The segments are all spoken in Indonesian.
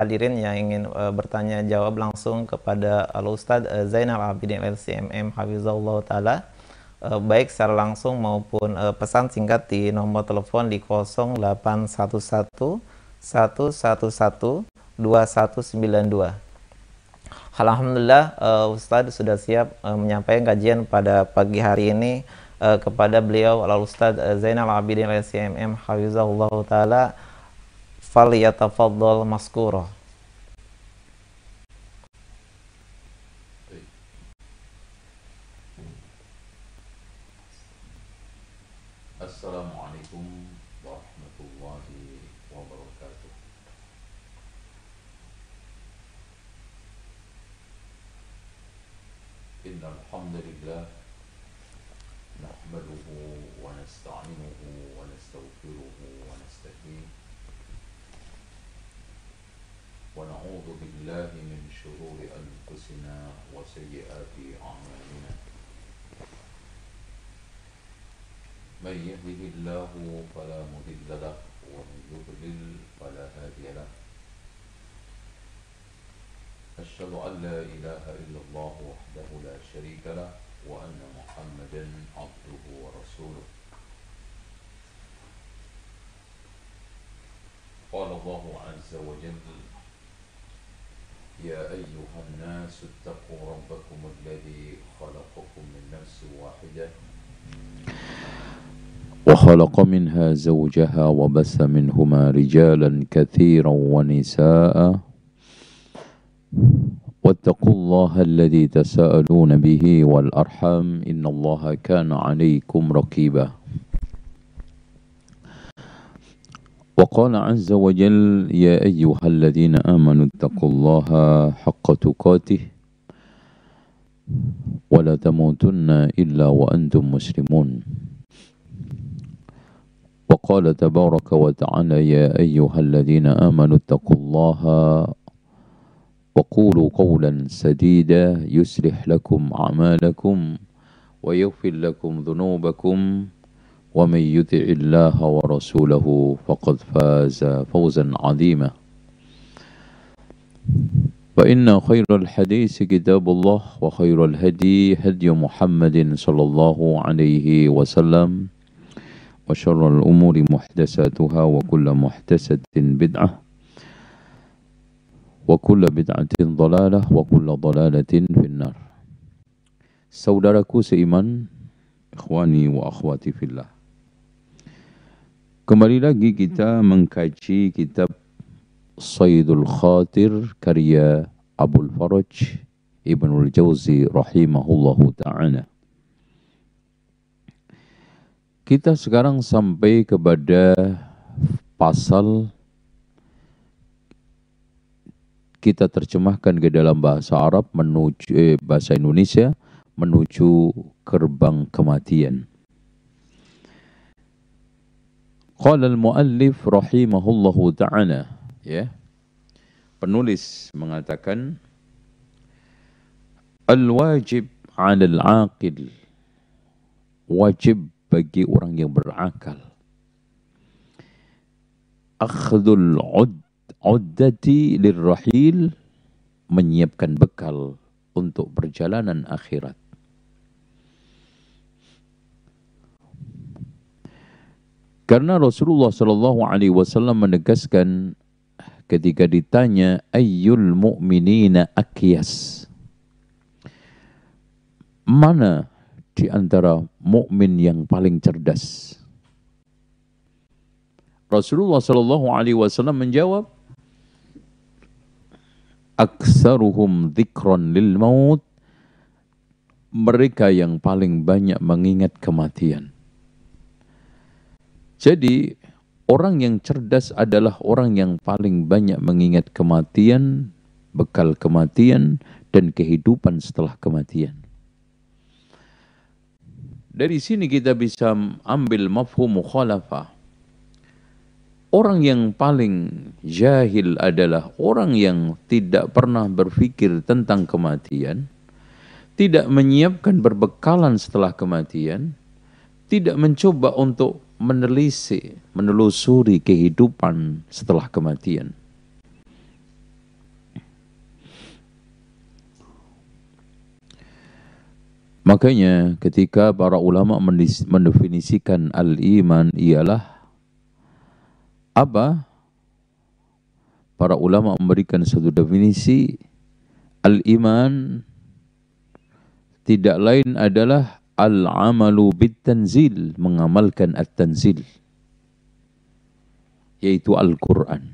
hadirin yang ingin uh, bertanya jawab langsung kepada eh, Al Ustaz uh, eh, Zainal Abidin LCMM Hafizahullah Taala uh, baik secara langsung maupun uh, pesan singkat di nomor telepon di 0811 111 2192. Alhamdulillah uh, sudah siap uh, menyampaikan kajian pada pagi hari ini uh, kepada beliau Al uh, Zainal Abidin LCMM Hafizahullah Taala falyatafaddal maskura من يهده الله فلا مضل له ومن يضلل فلا هادي له أشهد أن لا إله إلا الله وحده لا شريك له وأن محمدا عبده ورسوله قال الله عز وجل يا أيها الناس اتقوا ربكم الذي خلقكم من نفس واحدة وخلق منها زوجها وبث منهما رجالا كثيرا ونساء واتقوا الله الذي تساءلون به والأرحام إن الله كان عليكم رقيبا وقال عز وجل يا أيها الذين آمنوا اتقوا الله حق تقاته ولا تموتن إلا وأنتم مسلمون قال تبارك وتعالى يا أيها الذين آمنوا اتقوا الله وقولوا قولا سديدا يسرح لكم أعمالكم ويغفر لكم ذنوبكم ومن يطع الله ورسوله فقد فاز فوزا عظيما فإن خير الحديث كتاب الله وخير الهدي هدي محمد صلى الله عليه وسلم وشر الأمور محدثاتها وكل محدثة بدعة وكل بدعة ضلالة وكل ضلالة في النار Saudaraku seiman, ikhwani wa akhwati fillah. Kembali lagi kita mengkaji kitab Sayyidul Khatir karya Abul Faraj Ibnul Jauzi rahimahullahu ta'ala. Kita sekarang sampai kepada pasal kita terjemahkan ke dalam bahasa Arab menuju eh, bahasa Indonesia menuju gerbang kematian. Qala al-muallif rahimahullahu ta'ala ya. Penulis mengatakan al-wajib 'ala al-'aqil wajib bagi orang yang berakal. Akhdul ud, uddati lirrahil menyiapkan bekal untuk perjalanan akhirat. Karena Rasulullah Shallallahu Alaihi Wasallam menegaskan ketika ditanya ayyul mu'minina akyas mana di antara mukmin yang paling cerdas. Rasulullah Shallallahu Alaihi Wasallam menjawab, "Aksaruhum dikron lil maut." Mereka yang paling banyak mengingat kematian. Jadi orang yang cerdas adalah orang yang paling banyak mengingat kematian, bekal kematian, dan kehidupan setelah kematian. Dari sini kita bisa ambil mafhum mukhalafah. Orang yang paling jahil adalah orang yang tidak pernah berpikir tentang kematian, tidak menyiapkan berbekalan setelah kematian, tidak mencoba untuk menelisik, menelusuri kehidupan setelah kematian. Makanya ketika para ulama mendefinisikan al-iman ialah apa? Para ulama memberikan satu definisi al-iman tidak lain adalah al-amalu bit-tanzil, mengamalkan at-tanzil yaitu Al-Qur'an.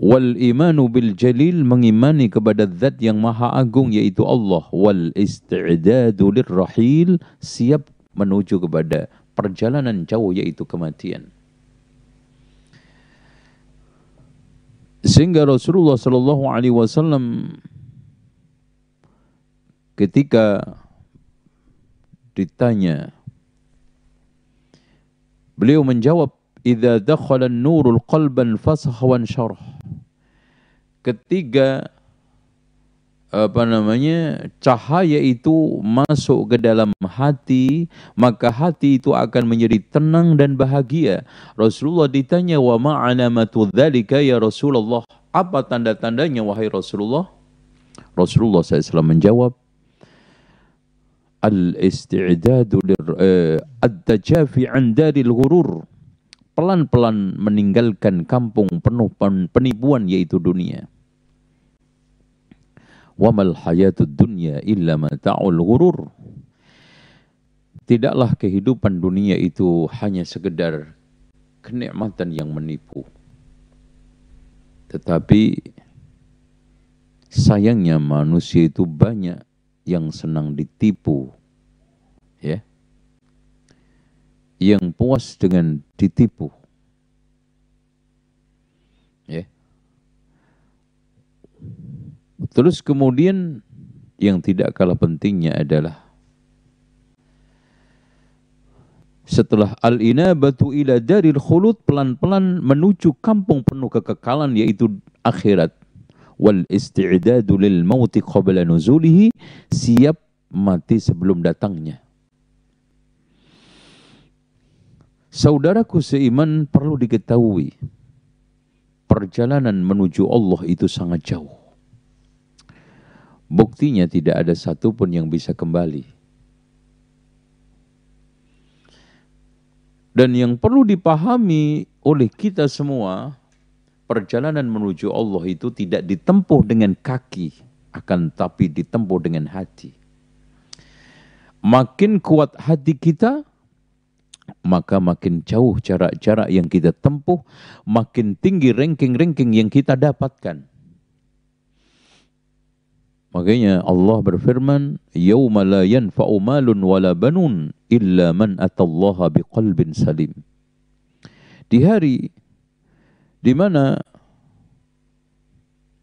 Wal imanu bil jalil mengimani kepada zat yang maha agung yaitu Allah. Wal isti'dadu lirrahil siap menuju kepada perjalanan jauh yaitu kematian. Sehingga Rasulullah Shallallahu Alaihi Wasallam ketika ditanya, beliau menjawab idza dakhala nurul qalban fasakha wan syarah ketiga apa namanya cahaya itu masuk ke dalam hati maka hati itu akan menjadi tenang dan bahagia Rasulullah ditanya wa ma'alamatu dzalika ya Rasulullah apa tanda-tandanya wahai Rasulullah Rasulullah SAW menjawab al-isti'dadu lir uh, eh, ad-tajafi an daril ghurur pelan-pelan meninggalkan kampung penuh penipuan yaitu dunia. Wamal hayatud dunya illa mata'ul ghurur. Tidaklah kehidupan dunia itu hanya sekedar kenikmatan yang menipu. Tetapi sayangnya manusia itu banyak yang senang ditipu. Ya yang puas dengan ditipu. Ya. Terus kemudian yang tidak kalah pentingnya adalah setelah al batu ila daril khulut pelan-pelan menuju kampung penuh kekekalan yaitu akhirat wal isti'dadu lil mauti qabla nuzulihi siap mati sebelum datangnya Saudaraku seiman perlu diketahui, perjalanan menuju Allah itu sangat jauh. Buktinya tidak ada satupun yang bisa kembali. Dan yang perlu dipahami oleh kita semua, perjalanan menuju Allah itu tidak ditempuh dengan kaki, akan tapi ditempuh dengan hati. Makin kuat hati kita, maka makin jauh jarak-jarak yang kita tempuh, makin tinggi ranking-ranking yang kita dapatkan. Makanya Allah berfirman, "Yauma la yanfa'u malun wala banun illa man atallaha biqalbin salim." Di hari di mana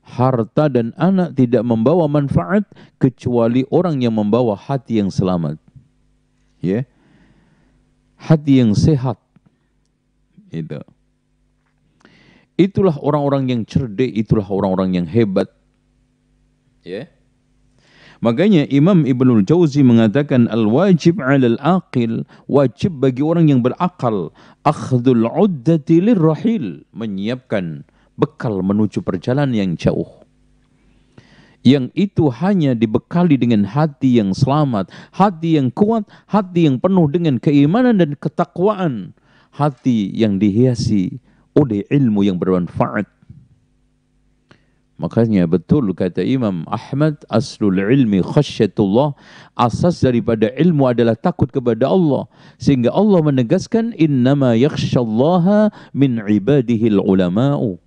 harta dan anak tidak membawa manfaat kecuali orang yang membawa hati yang selamat. Ya. Yeah hati yang sehat. Itu. Itulah orang-orang yang cerdik, itulah orang-orang yang hebat. Ya. Yeah. Makanya Imam Ibnul Jauzi mengatakan al-wajib 'alal aqil, wajib bagi orang yang berakal, akhdul 'uddati lirrahil, menyiapkan bekal menuju perjalanan yang jauh yang itu hanya dibekali dengan hati yang selamat, hati yang kuat, hati yang penuh dengan keimanan dan ketakwaan, hati yang dihiasi oleh ilmu yang bermanfaat. Makanya betul kata Imam Ahmad, aslul ilmi khasyatullah, asas daripada ilmu adalah takut kepada Allah. Sehingga Allah menegaskan, innama yakhsyallaha min ibadihil ulama'u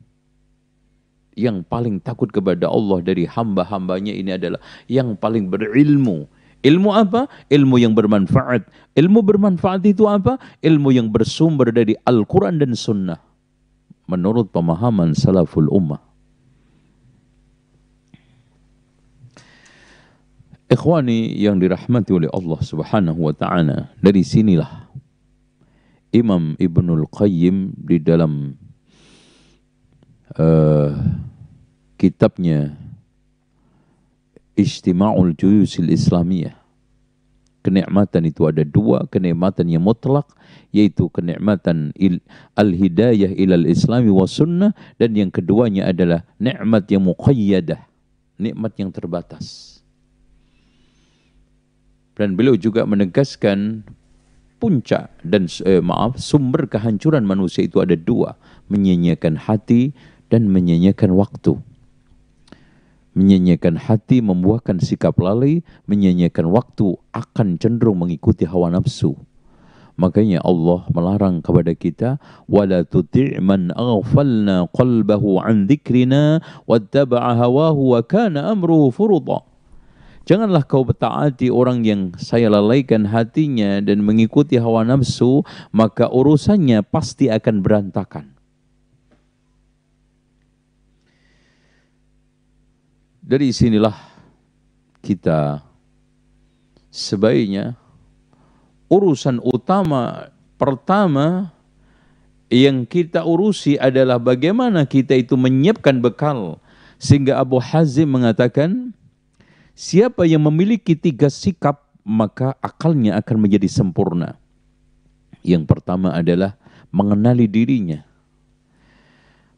yang paling takut kepada Allah dari hamba-hambanya ini adalah yang paling berilmu. Ilmu apa? Ilmu yang bermanfaat. Ilmu bermanfaat itu apa? Ilmu yang bersumber dari Al-Quran dan Sunnah. Menurut pemahaman salaful ummah. Ikhwani yang dirahmati oleh Allah subhanahu wa ta'ala. Dari sinilah Imam Ibnul Qayyim di dalam uh, kitabnya Ijtima'ul Juyusil Islamiyah. Kenikmatan itu ada dua, kenikmatan yang mutlak, yaitu kenikmatan al-hidayah ilal islami wa sunnah, dan yang keduanya adalah nikmat yang muqayyadah, nikmat yang terbatas. Dan beliau juga menegaskan puncak dan eh, maaf sumber kehancuran manusia itu ada dua, menyanyiakan hati dan menyanyikan waktu. menyanyikan hati membuahkan sikap lalai, menyanyikan waktu akan cenderung mengikuti hawa nafsu. Makanya Allah melarang kepada kita wala tuti' man aghfalna qalbahu an dzikrina wattaba'a hawahu wa kana amruhu furudha. Janganlah kau bertaati orang yang saya lalaikan hatinya dan mengikuti hawa nafsu, maka urusannya pasti akan berantakan. Dari sinilah kita sebaiknya urusan utama pertama yang kita urusi adalah bagaimana kita itu menyiapkan bekal sehingga Abu Hazim mengatakan siapa yang memiliki tiga sikap maka akalnya akan menjadi sempurna. Yang pertama adalah mengenali dirinya.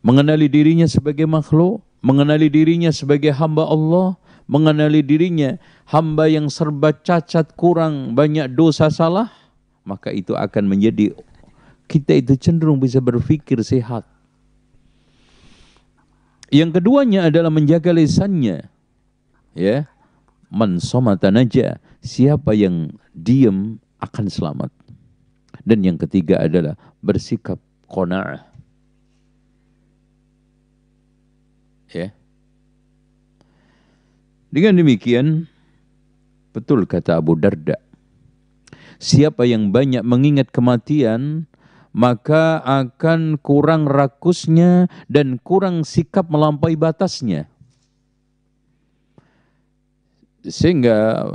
Mengenali dirinya sebagai makhluk, mengenali dirinya sebagai hamba Allah, mengenali dirinya hamba yang serba cacat, kurang, banyak dosa salah, maka itu akan menjadi kita itu cenderung bisa berpikir sehat. Yang keduanya adalah menjaga lisannya. Ya. Man somata naja, siapa yang diam akan selamat. Dan yang ketiga adalah bersikap qanaah Ya. Dengan demikian, betul kata Abu Darda, siapa yang banyak mengingat kematian, maka akan kurang rakusnya dan kurang sikap melampaui batasnya. Sehingga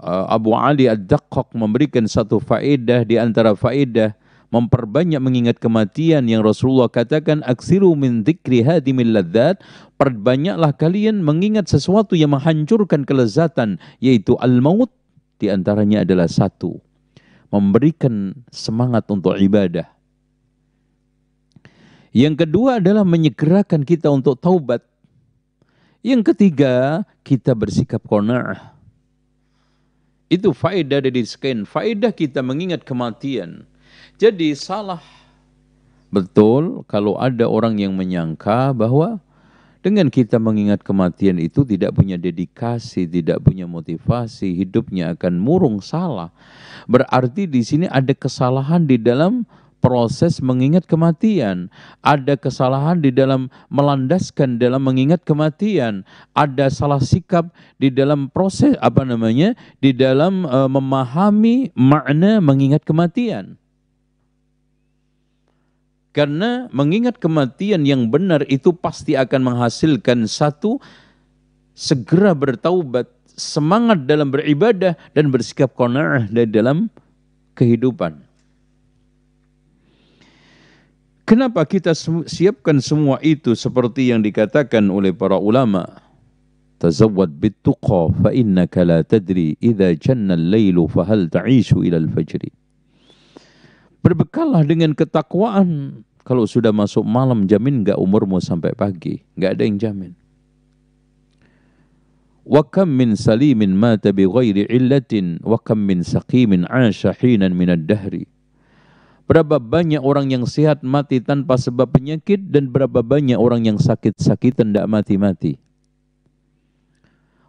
uh, Abu Ali Ad-Daqqaq memberikan satu faedah di antara faedah memperbanyak mengingat kematian yang Rasulullah katakan aksiru min dzikri hadimil ladzat perbanyaklah kalian mengingat sesuatu yang menghancurkan kelezatan, yaitu al-maut, di antaranya adalah satu, memberikan semangat untuk ibadah. Yang kedua adalah menyegerakan kita untuk taubat. Yang ketiga, kita bersikap kona'ah. Itu faedah dari scan, faedah kita mengingat kematian. Jadi salah Betul kalau ada orang yang menyangka bahwa dengan kita mengingat kematian itu tidak punya dedikasi, tidak punya motivasi, hidupnya akan murung salah. Berarti di sini ada kesalahan di dalam proses mengingat kematian, ada kesalahan di dalam melandaskan dalam mengingat kematian, ada salah sikap di dalam proses apa namanya di dalam uh, memahami makna mengingat kematian. Karena mengingat kematian yang benar itu pasti akan menghasilkan satu, segera bertaubat, semangat dalam beribadah, dan bersikap kona'ah dari dalam kehidupan. Kenapa kita siapkan semua itu seperti yang dikatakan oleh para ulama? Tazawwad bittuqa fa innaka la tadri idza janna al-lailu fa hal ta'ishu ila al-fajri. Berbekalah dengan ketakwaan kalau sudah masuk malam, jamin nggak umurmu sampai pagi. Nggak ada yang jamin. Wa kam min salimin mata bi ghairi illatin wa kam min saqimin 'asha hinan min ad-dahri. Berapa banyak orang yang sehat mati tanpa sebab penyakit dan berapa banyak orang yang sakit-sakitan tidak mati-mati.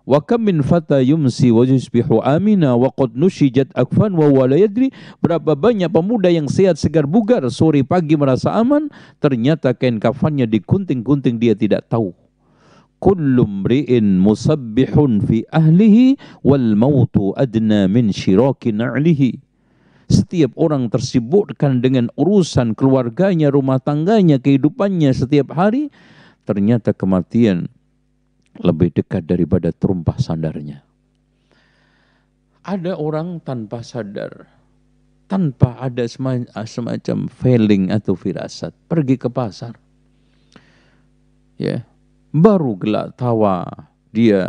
Wa kam min fata yumsi wa yusbihu amina wa qad nushijat akfan wa huwa yadri. Berapa banyak pemuda yang sehat segar bugar sore pagi merasa aman, ternyata kain kafannya dikunting-kunting dia tidak tahu. Kullum ri'in musabbihun fi ahlihi wal mautu adna min shiraki na'lihi. Setiap orang tersibukkan dengan urusan keluarganya, rumah tangganya, kehidupannya setiap hari, ternyata kematian lebih dekat daripada terumpah sandarnya. Ada orang tanpa sadar, tanpa ada ah, semacam feeling atau firasat, pergi ke pasar. Ya, baru gelak tawa dia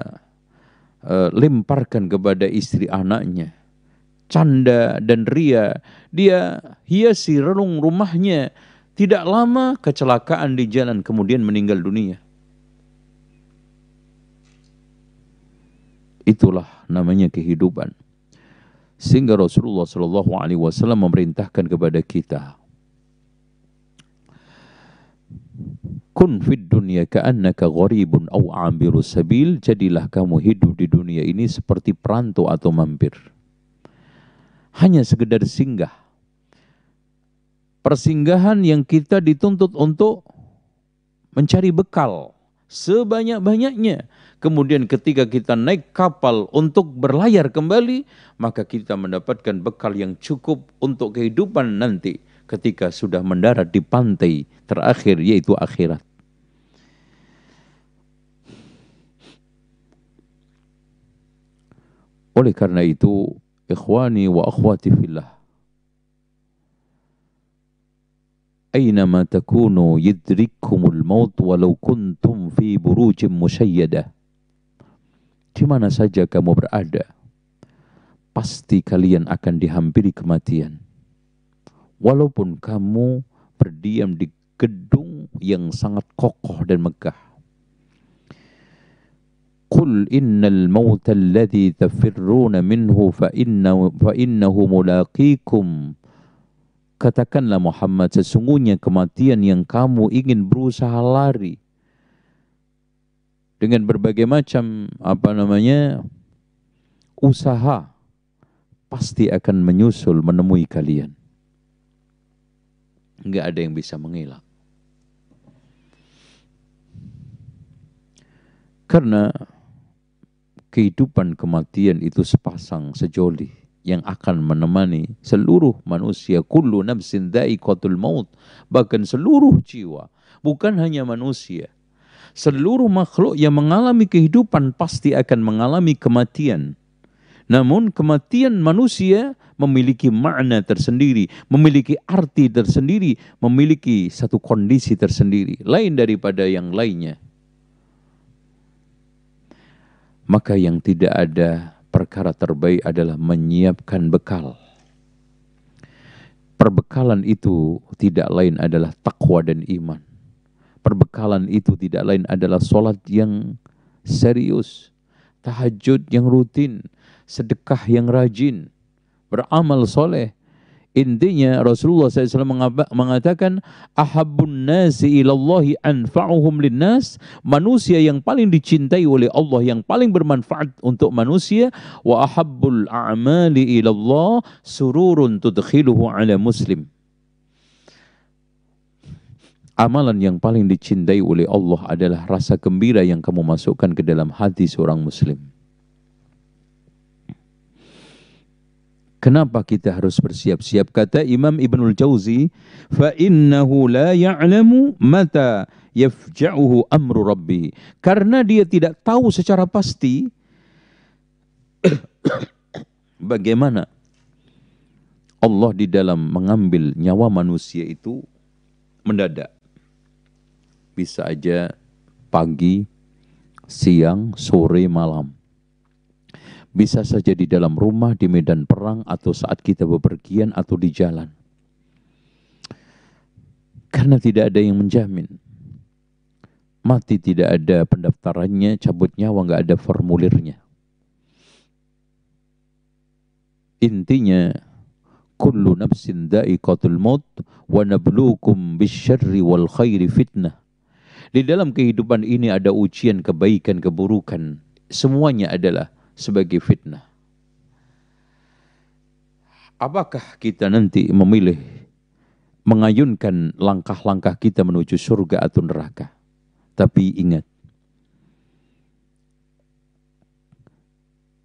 e, lemparkan kepada istri anaknya. Canda dan ria, dia hiasi relung rumahnya. Tidak lama kecelakaan di jalan kemudian meninggal dunia. Itulah namanya kehidupan. Sehingga Rasulullah Shallallahu Alaihi Wasallam memerintahkan kepada kita, Kun fid dunya ka'annaka gharibun aw amiru sabil, jadilah kamu hidup di dunia ini seperti perantau atau mampir. Hanya sekedar singgah. Persinggahan yang kita dituntut untuk mencari bekal sebanyak-banyaknya Kemudian ketika kita naik kapal untuk berlayar kembali, maka kita mendapatkan bekal yang cukup untuk kehidupan nanti ketika sudah mendarat di pantai terakhir yaitu akhirat. Oleh karena itu, ikhwani wa akhwati fillah. Aynama takunu yidrikumul maut walau kuntum fi burujim musyayyadah di mana saja kamu berada, pasti kalian akan dihampiri kematian. Walaupun kamu berdiam di gedung yang sangat kokoh dan megah. Qul innal mauta alladhi tafirruna minhu fa inna fa innahu mulaqikum. Katakanlah Muhammad, sesungguhnya kematian yang kamu ingin berusaha lari, dengan berbagai macam apa namanya usaha pasti akan menyusul menemui kalian. Enggak ada yang bisa mengelak. Karena kehidupan kematian itu sepasang sejoli yang akan menemani seluruh manusia kullu nafsin dha'iqatul maut bahkan seluruh jiwa bukan hanya manusia Seluruh makhluk yang mengalami kehidupan pasti akan mengalami kematian. Namun kematian manusia memiliki makna tersendiri, memiliki arti tersendiri, memiliki satu kondisi tersendiri, lain daripada yang lainnya. Maka yang tidak ada perkara terbaik adalah menyiapkan bekal. Perbekalan itu tidak lain adalah takwa dan iman. Perbekalan itu tidak lain adalah sholat yang serius, tahajud yang rutin, sedekah yang rajin, beramal soleh. Intinya Rasulullah SAW mengatakan ahabun nasi ilallahi anfa'uhum linnas manusia yang paling dicintai oleh Allah yang paling bermanfaat untuk manusia wa ahabbul a'mali ilallah sururun tudkhiluhu ala muslim amalan yang paling dicintai oleh Allah adalah rasa gembira yang kamu masukkan ke dalam hati seorang muslim. Kenapa kita harus bersiap-siap? Kata Imam Ibnul Jauzi, fa innahu la ya'lamu mata yafja'uhu amru Karena dia tidak tahu secara pasti bagaimana Allah di dalam mengambil nyawa manusia itu mendadak bisa aja pagi, siang, sore, malam. Bisa saja di dalam rumah, di medan perang, atau saat kita bepergian, atau di jalan. Karena tidak ada yang menjamin. Mati tidak ada pendaftarannya, cabut nyawa nggak ada formulirnya. Intinya, kullu nafsin da'iqatul maut wa nabluukum bisyarri wal khairi fitnah di dalam kehidupan ini ada ujian kebaikan, keburukan. Semuanya adalah sebagai fitnah. Apakah kita nanti memilih mengayunkan langkah-langkah kita menuju surga atau neraka? Tapi ingat,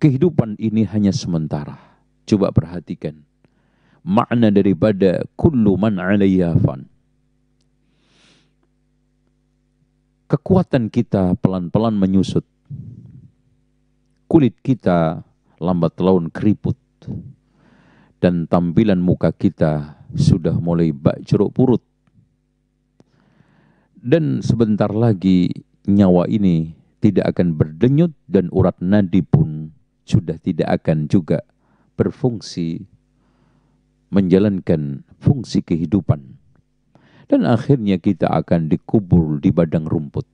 kehidupan ini hanya sementara. Coba perhatikan. Makna daripada kullu man alaiha kekuatan kita pelan-pelan menyusut. Kulit kita lambat laun keriput. Dan tampilan muka kita sudah mulai bak jeruk purut. Dan sebentar lagi nyawa ini tidak akan berdenyut dan urat nadi pun sudah tidak akan juga berfungsi menjalankan fungsi kehidupan. Dan akhirnya kita akan dikubur di badang rumput.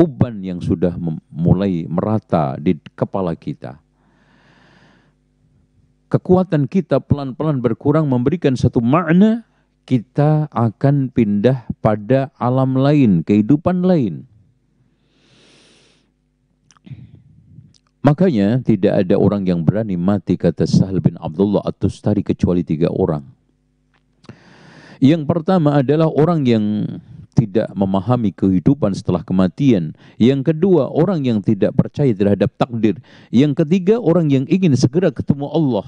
Uban yang sudah mulai merata di kepala kita. Kekuatan kita pelan-pelan berkurang memberikan satu makna kita akan pindah pada alam lain, kehidupan lain. Makanya tidak ada orang yang berani mati kata Sahal bin Abdullah atau tustari kecuali tiga orang. Yang pertama adalah orang yang tidak memahami kehidupan setelah kematian. Yang kedua, orang yang tidak percaya terhadap takdir. Yang ketiga, orang yang ingin segera ketemu Allah.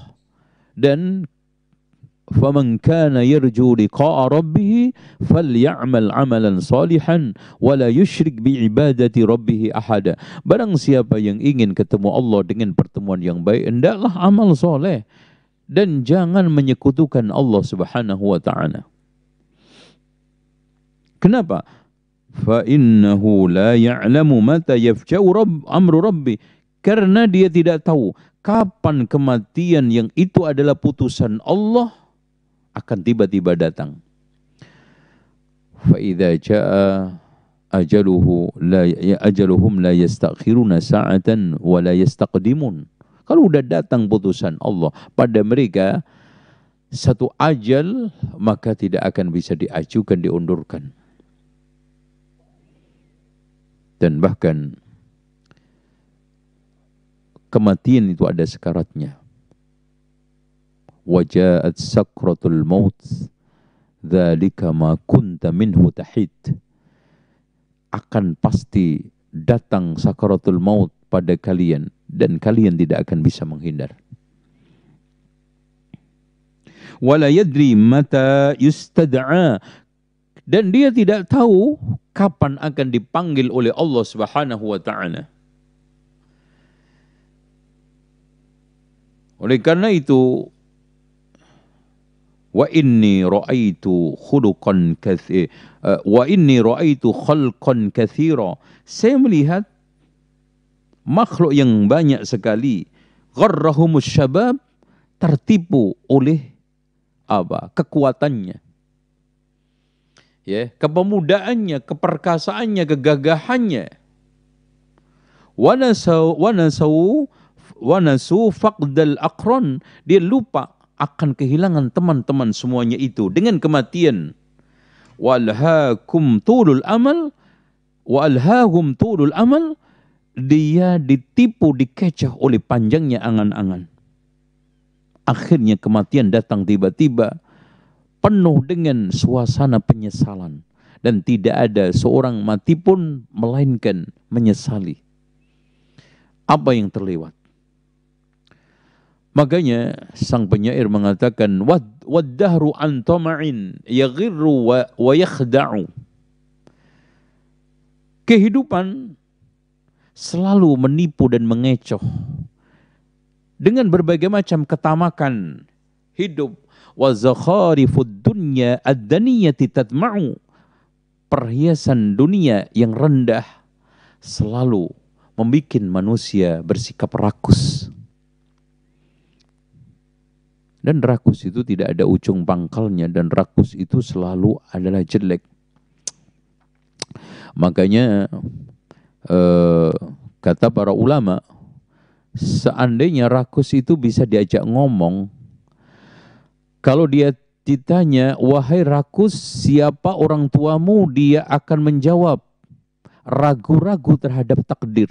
Dan فَمَنْ كَانَ يَرْجُو لِقَاءَ رَبِّهِ فَلْيَعْمَلْ عَمَلًا صَالِحًا وَلَا يُشْرِكْ بِعِبَادَةِ رَبِّهِ أَحَدًا Barang siapa yang ingin ketemu Allah dengan pertemuan yang baik, hendaklah amal soleh dan jangan menyekutukan Allah Subhanahu wa taala. Kenapa? Fa innahu la ya'lamu mata yafja'u rabb, amru rabbi. Karena dia tidak tahu kapan kematian yang itu adalah putusan Allah akan tiba-tiba datang. Fa idza jaa ajaluhu la ya, ajaluhum la yastakhiruna sa'atan wa la yastaqdimun. Kalau udah datang putusan Allah pada mereka satu ajal maka tidak akan bisa diajukan diundurkan dan bahkan kematian itu ada sekaratnya. Wajaat sakratul maut dzalika ma kunta minhu tahid. Akan pasti datang sakaratul maut pada kalian dan kalian tidak akan bisa menghindar. Wala yadri mata yustad'a dan dia tidak tahu kapan akan dipanggil oleh Allah Subhanahu wa taala. Oleh karena itu wa inni raaitu khuluqan katsir eh, wa inni raaitu khalqan katsira. Saya melihat makhluk yang banyak sekali gharrahumus syabab tertipu oleh apa kekuatannya ya, kepemudaannya, keperkasaannya, kegagahannya. Wanasau wanasau wanasu faqdal akron dia lupa akan kehilangan teman-teman semuanya itu dengan kematian walhakum tulul amal walhahum tulul amal dia ditipu dikecoh oleh panjangnya angan-angan akhirnya kematian datang tiba-tiba penuh dengan suasana penyesalan dan tidak ada seorang mati pun melainkan menyesali apa yang terlewat. Makanya sang penyair mengatakan wad wadahru an tama'in yaghirru wa, wa yakhda'u. Kehidupan selalu menipu dan mengecoh dengan berbagai macam ketamakan hidup وَزَخَارِفُ الدُّنْيَا أَدَّنِيَةِ تَتْمَعُ perhiasan dunia yang rendah selalu membuat manusia bersikap rakus dan rakus itu tidak ada ujung pangkalnya dan rakus itu selalu adalah jelek. Makanya eh, kata para ulama, seandainya rakus itu bisa diajak ngomong, kalau dia ditanya, wahai rakus, siapa orang tuamu? Dia akan menjawab, ragu-ragu terhadap takdir.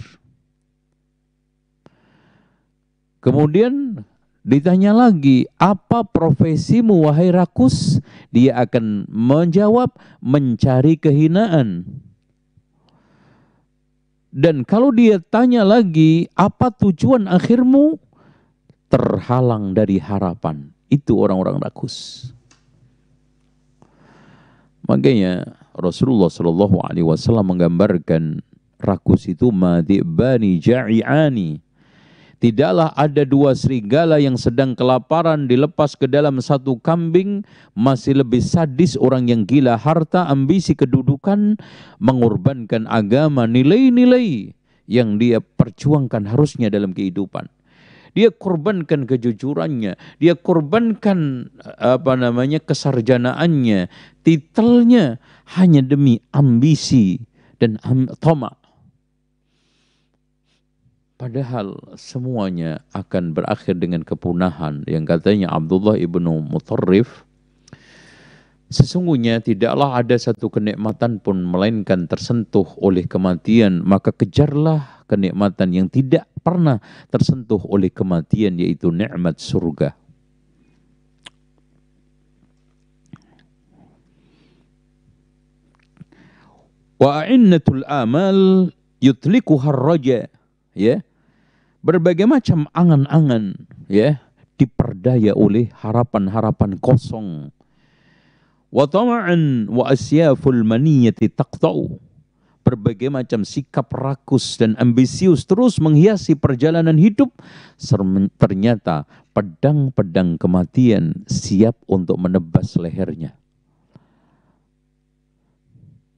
Kemudian Ditanya lagi, apa profesimu wahai rakus? Dia akan menjawab, mencari kehinaan. Dan kalau dia tanya lagi, apa tujuan akhirmu? Terhalang dari harapan. Itu orang-orang rakus. Makanya Rasulullah Shallallahu Alaihi Wasallam menggambarkan rakus itu mati madibani ja'iani. Tidaklah ada dua serigala yang sedang kelaparan dilepas ke dalam satu kambing masih lebih sadis orang yang gila harta, ambisi, kedudukan, mengorbankan agama, nilai-nilai yang dia perjuangkan harusnya dalam kehidupan. Dia korbankan kejujurannya, dia korbankan apa namanya kesarjanaannya, titelnya hanya demi ambisi dan am Padahal semuanya akan berakhir dengan kepunahan yang katanya Abdullah ibnu Mutarrif Sesungguhnya tidaklah ada satu kenikmatan pun melainkan tersentuh oleh kematian, maka kejarlah kenikmatan yang tidak pernah tersentuh oleh kematian yaitu nikmat surga. Wa innatul amal yutlikuha raja ya. Berbagai macam angan-angan ya diperdaya oleh harapan-harapan kosong Wa tama'an wa asyaful maniyati taqta'u. Berbagai macam sikap rakus dan ambisius terus menghiasi perjalanan hidup. Ternyata pedang-pedang kematian siap untuk menebas lehernya.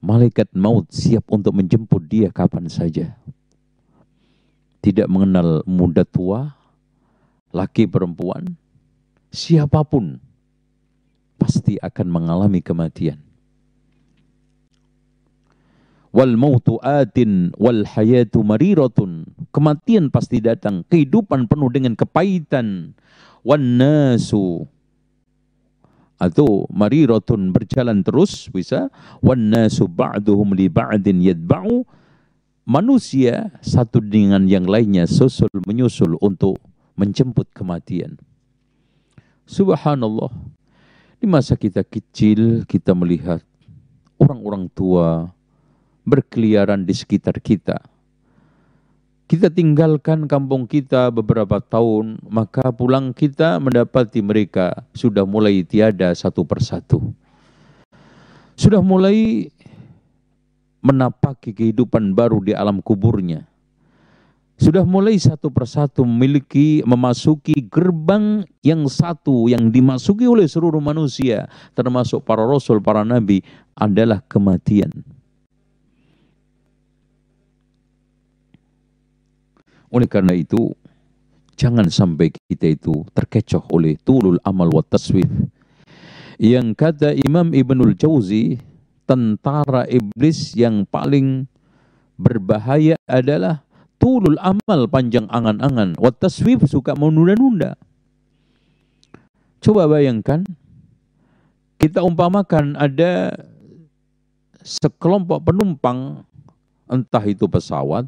Malaikat maut siap untuk menjemput dia kapan saja. Tidak mengenal muda tua, laki perempuan, siapapun pasti akan mengalami kematian. Wal mautu atin wal hayatu mariratun. Kematian pasti datang, kehidupan penuh dengan kepahitan. Wan nasu atau mariratun berjalan terus bisa wan nasu ba'duhum li ba'din yatba'u manusia satu dengan yang lainnya susul menyusul untuk menjemput kematian. Subhanallah. Di masa kita kecil, kita melihat orang-orang tua berkeliaran di sekitar kita. Kita tinggalkan kampung kita beberapa tahun, maka pulang kita mendapati mereka sudah mulai tiada satu persatu. Sudah mulai menapaki kehidupan baru di alam kuburnya sudah mulai satu persatu memiliki memasuki gerbang yang satu yang dimasuki oleh seluruh manusia termasuk para rasul para nabi adalah kematian oleh karena itu jangan sampai kita itu terkecoh oleh tulul amal wa taswif yang kata Imam Ibnul Jauzi tentara iblis yang paling berbahaya adalah tulul amal panjang angan-angan. Wataswif suka menunda-nunda. Coba bayangkan, kita umpamakan ada sekelompok penumpang, entah itu pesawat,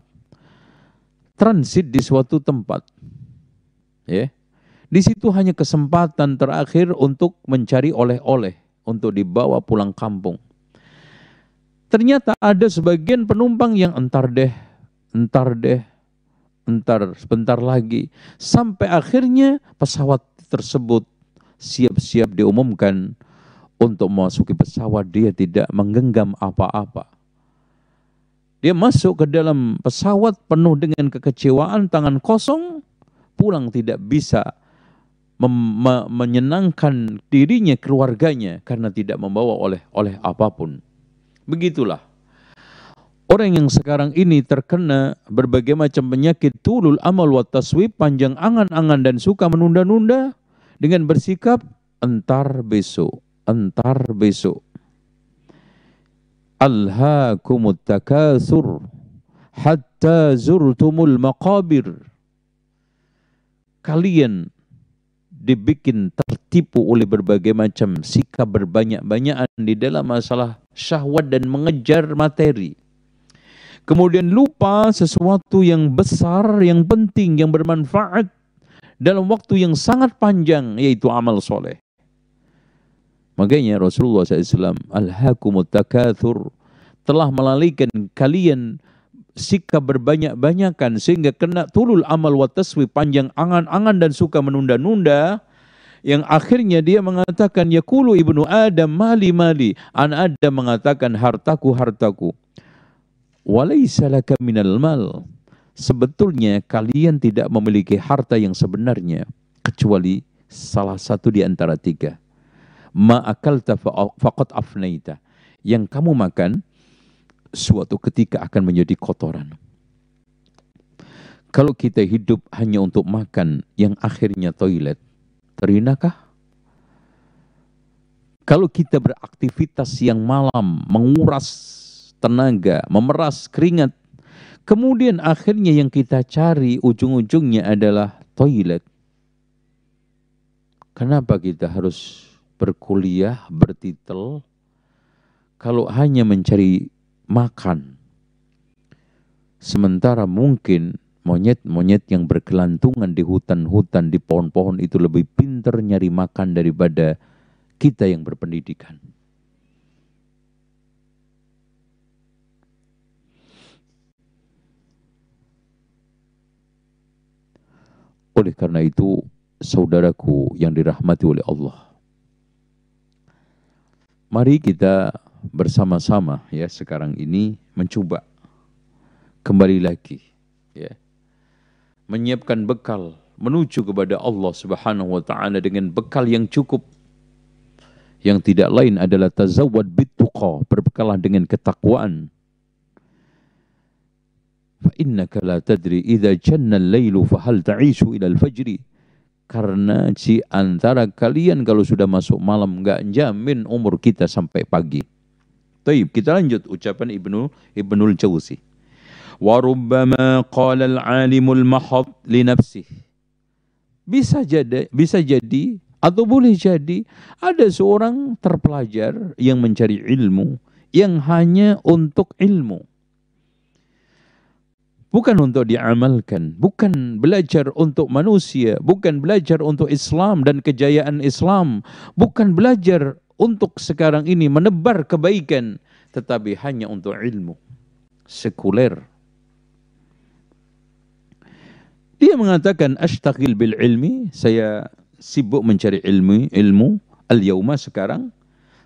transit di suatu tempat. Ya. Di situ hanya kesempatan terakhir untuk mencari oleh-oleh untuk dibawa pulang kampung. Ternyata ada sebagian penumpang yang entar deh entar deh, entar sebentar lagi. Sampai akhirnya pesawat tersebut siap-siap diumumkan untuk memasuki pesawat dia tidak menggenggam apa-apa. Dia masuk ke dalam pesawat penuh dengan kekecewaan, tangan kosong, pulang tidak bisa menyenangkan dirinya, keluarganya karena tidak membawa oleh oleh apapun. Begitulah Orang yang sekarang ini terkena berbagai macam penyakit tulul amal wa taswib, panjang angan-angan dan suka menunda-nunda dengan bersikap entar besok, entar besok. Alhaakumut takathur hatta zurtumul maqabir. Kalian dibikin tertipu oleh berbagai macam sikap berbanyak-banyakan di dalam masalah syahwat dan mengejar materi kemudian lupa sesuatu yang besar, yang penting, yang bermanfaat dalam waktu yang sangat panjang, yaitu amal soleh. Makanya Rasulullah SAW, al takathur, telah melalikan kalian sikap berbanyak-banyakan sehingga kena tulul amal wa taswi panjang angan-angan dan suka menunda-nunda yang akhirnya dia mengatakan yakulu ibnu adam mali mali an adam mengatakan hartaku hartaku walaysa laka mal. Sebetulnya kalian tidak memiliki harta yang sebenarnya kecuali salah satu di antara tiga. Ma'akalta faqat afnaita. Yang kamu makan suatu ketika akan menjadi kotoran. Kalau kita hidup hanya untuk makan yang akhirnya toilet, terinakah? Kalau kita beraktivitas yang malam, menguras tenaga, memeras keringat. Kemudian akhirnya yang kita cari ujung-ujungnya adalah toilet. Kenapa kita harus berkuliah, bertitel, kalau hanya mencari makan? Sementara mungkin monyet-monyet yang berkelantungan di hutan-hutan, di pohon-pohon itu lebih pintar nyari makan daripada kita yang berpendidikan. Oleh karena itu, saudaraku yang dirahmati oleh Allah. Mari kita bersama-sama ya sekarang ini mencoba kembali lagi ya. Menyiapkan bekal menuju kepada Allah Subhanahu wa taala dengan bekal yang cukup yang tidak lain adalah tazawwad bittuqa, berbekalah dengan ketakwaan فَإِنَّكَ لَا تَدْرِي إِذَا جَنَّ اللَّيْلُ فَهَلْ تَعِيشُ fahal الْفَجْرِ fajri Karena si antara kalian kalau sudah masuk malam enggak jamin umur kita sampai pagi. Taib, kita lanjut ucapan Ibnu Ibnul Jauzi. وَرُبَّمَا قَالَ الْعَالِمُ الْمَحَضْ لِنَفْسِهِ Bisa jadi, bisa jadi atau boleh jadi ada seorang terpelajar yang mencari ilmu yang hanya untuk ilmu. bukan untuk diamalkan, bukan belajar untuk manusia, bukan belajar untuk Islam dan kejayaan Islam, bukan belajar untuk sekarang ini menebar kebaikan, tetapi hanya untuk ilmu sekuler. Dia mengatakan ashtaghil bil ilmi, saya sibuk mencari ilmu, ilmu al-yauma sekarang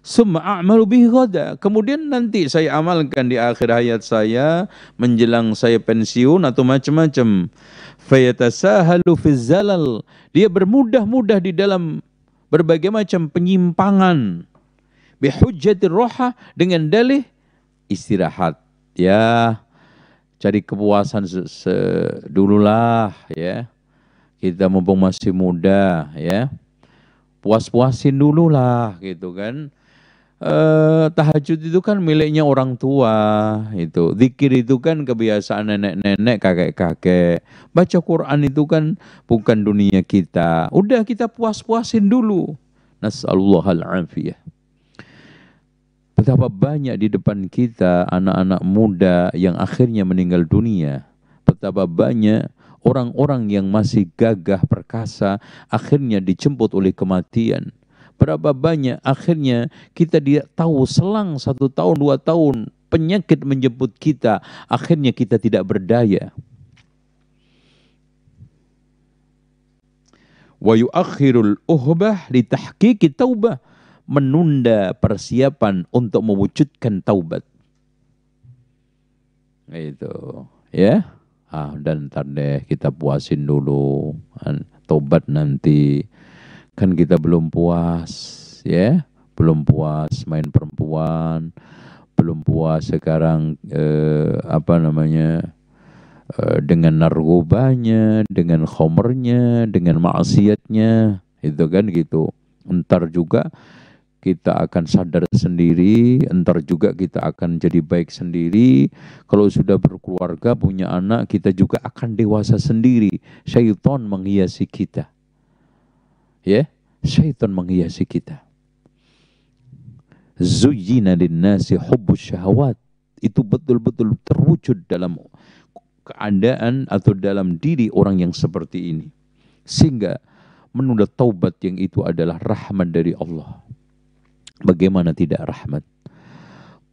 Summa a'malu bihi ghadan. Kemudian nanti saya amalkan di akhir hayat saya, menjelang saya pensiun atau macam-macam. Fayatasahalu fi zalal. Dia bermudah-mudah di dalam berbagai macam penyimpangan. Bihujjati roha dengan dalih istirahat. Ya, cari kepuasan dululah ya. Kita mumpung masih muda ya. Puas-puasin dululah gitu kan eh, tahajud itu kan miliknya orang tua itu. Zikir itu kan kebiasaan nenek-nenek, kakek-kakek. Baca Quran itu kan bukan dunia kita. Udah kita puas-puasin dulu. nasallahu alafiyah Betapa banyak di depan kita anak-anak muda yang akhirnya meninggal dunia. Betapa banyak orang-orang yang masih gagah perkasa akhirnya dijemput oleh kematian berapa banyak akhirnya kita tidak tahu selang satu tahun dua tahun penyakit menjemput kita akhirnya kita tidak berdaya wa yuakhirul uhbah li tahqiqi taubah menunda persiapan untuk mewujudkan taubat itu ya ah dan ntar deh kita puasin dulu kan. taubat nanti Kan kita belum puas, ya. Belum puas main perempuan, belum puas sekarang eh, apa namanya? Eh, dengan narkobanya, dengan homernya dengan maksiatnya, itu kan gitu. Entar juga kita akan sadar sendiri, entar juga kita akan jadi baik sendiri. Kalau sudah berkeluarga, punya anak, kita juga akan dewasa sendiri. syaiton menghiasi kita ya, syaitan menghiasi kita. Zuyyina linnasi hubbus syahwat Itu betul-betul terwujud dalam keadaan atau dalam diri orang yang seperti ini. Sehingga menunda taubat yang itu adalah rahmat dari Allah. Bagaimana tidak rahmat?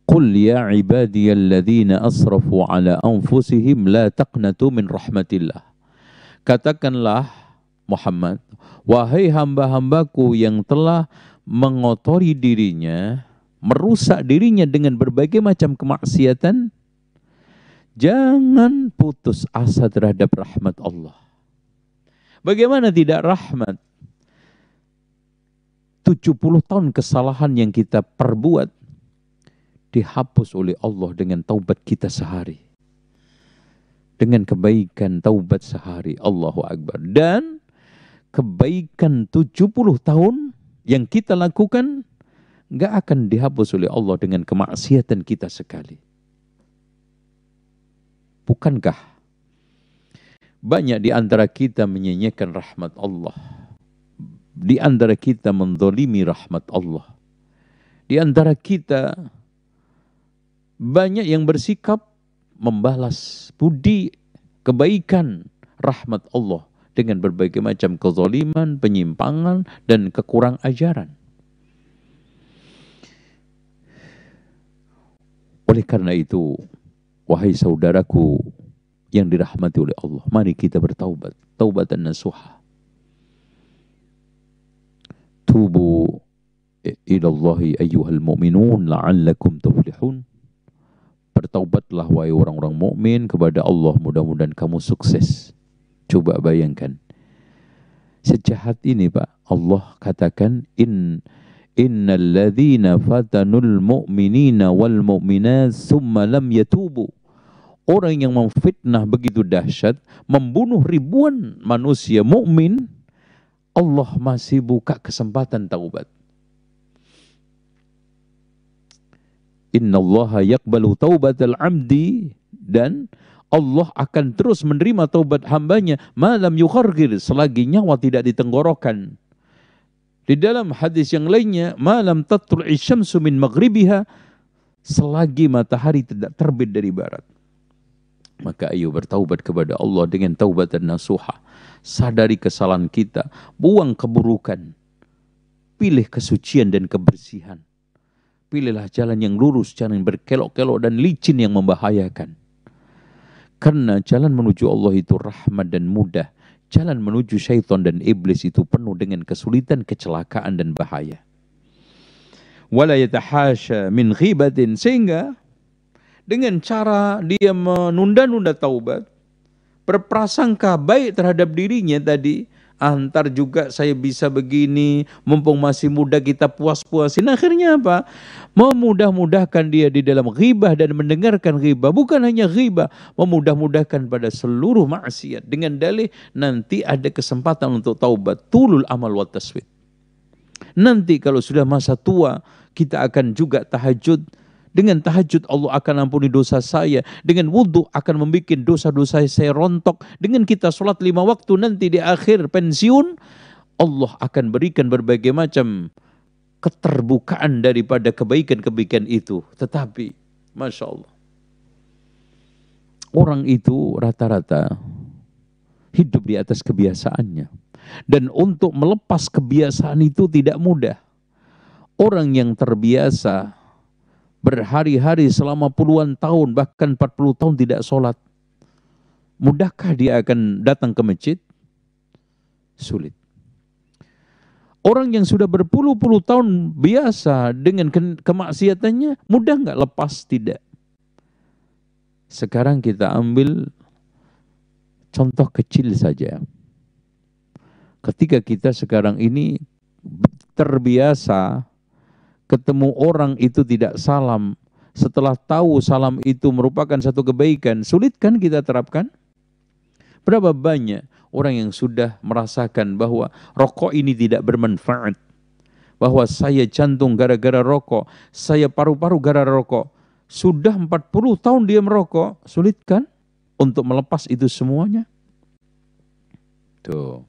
Qul ya ibadiyalladzina asrafu ala anfusihim la taqnatu min rahmatillah. Katakanlah Muhammad, wahai hamba-hambaku yang telah mengotori dirinya, merusak dirinya dengan berbagai macam kemaksiatan, jangan putus asa terhadap rahmat Allah. Bagaimana tidak rahmat? 70 tahun kesalahan yang kita perbuat dihapus oleh Allah dengan taubat kita sehari. Dengan kebaikan taubat sehari. Allahu Akbar. Dan kebaikan 70 tahun yang kita lakukan nggak akan dihapus oleh Allah dengan kemaksiatan kita sekali. Bukankah banyak di antara kita menyanyikan rahmat Allah. Di antara kita mendolimi rahmat Allah. Di antara kita banyak yang bersikap membalas budi kebaikan rahmat Allah dengan berbagai macam kezoliman, penyimpangan, dan kekurang ajaran. Oleh karena itu, wahai saudaraku yang dirahmati oleh Allah, mari kita bertaubat, taubat dan nasuha. Tubu ilallahi ayyuhal mu'minun la'allakum tuflihun. Bertaubatlah wahai orang-orang mukmin kepada Allah, mudah-mudahan kamu sukses. Coba bayangkan. Sejahat ini Pak, Allah katakan in innalladzina fatanul mu'minina wal mu'minat summa lam yatubu. Orang yang memfitnah begitu dahsyat, membunuh ribuan manusia mukmin, Allah masih buka kesempatan taubat. Inna Allah yakbalu al amdi dan Allah akan terus menerima taubat hambanya malam yukhargir selagi nyawa tidak ditenggorokan. Di dalam hadis yang lainnya, malam tatul isyamsu sumin maghribiha selagi matahari tidak terbit dari barat. Maka ayo bertaubat kepada Allah dengan taubat dan nasuha. Sadari kesalahan kita, buang keburukan. Pilih kesucian dan kebersihan. Pilihlah jalan yang lurus, jalan yang berkelok-kelok dan licin yang membahayakan karena jalan menuju Allah itu rahmat dan mudah. Jalan menuju syaitan dan iblis itu penuh dengan kesulitan, kecelakaan, dan bahaya. Wala yatahasha min khibatin Sehingga dengan cara dia menunda-nunda taubat, berprasangka baik terhadap dirinya tadi, antar juga saya bisa begini, mumpung masih muda kita puas-puasin. Akhirnya apa? Memudah-mudahkan dia di dalam ghibah dan mendengarkan ghibah. Bukan hanya ghibah, memudah-mudahkan pada seluruh maksiat. Dengan dalih nanti ada kesempatan untuk taubat. Tulul amal wa taswid. Nanti kalau sudah masa tua, kita akan juga tahajud, dengan tahajud Allah akan ampuni dosa saya. Dengan wudhu akan membuat dosa-dosa saya rontok. Dengan kita sholat lima waktu nanti di akhir pensiun. Allah akan berikan berbagai macam keterbukaan daripada kebaikan-kebaikan itu. Tetapi, Masya Allah. Orang itu rata-rata hidup di atas kebiasaannya. Dan untuk melepas kebiasaan itu tidak mudah. Orang yang terbiasa berhari-hari selama puluhan tahun, bahkan 40 tahun tidak sholat. Mudahkah dia akan datang ke masjid? Sulit. Orang yang sudah berpuluh-puluh tahun biasa dengan kemaksiatannya, mudah nggak lepas? Tidak. Sekarang kita ambil contoh kecil saja. Ketika kita sekarang ini terbiasa ketemu orang itu tidak salam, setelah tahu salam itu merupakan satu kebaikan, sulit kan kita terapkan? Berapa banyak orang yang sudah merasakan bahwa rokok ini tidak bermanfaat, bahwa saya jantung gara-gara rokok, saya paru-paru gara-gara rokok. Sudah 40 tahun dia merokok, sulit kan untuk melepas itu semuanya? Tuh.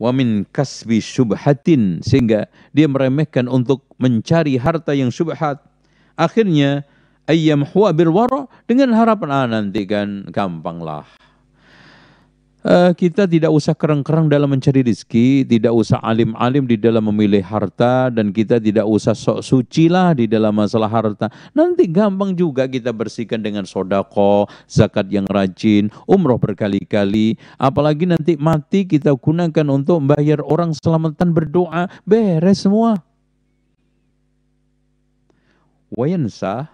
Wamin kasbi syubhatin sehingga dia meremehkan untuk mencari harta yang syubhat akhirnya ayam huwa bil dengan harapan ah nanti kan gampanglah Uh, kita tidak usah kerang-kerang dalam mencari rezeki, tidak usah alim-alim di dalam memilih harta, dan kita tidak usah sok suci lah di dalam masalah harta. Nanti gampang juga kita bersihkan dengan sodako, zakat yang rajin, umroh berkali-kali. Apalagi nanti mati kita gunakan untuk membayar orang selamatan berdoa, beres semua. Wayansah,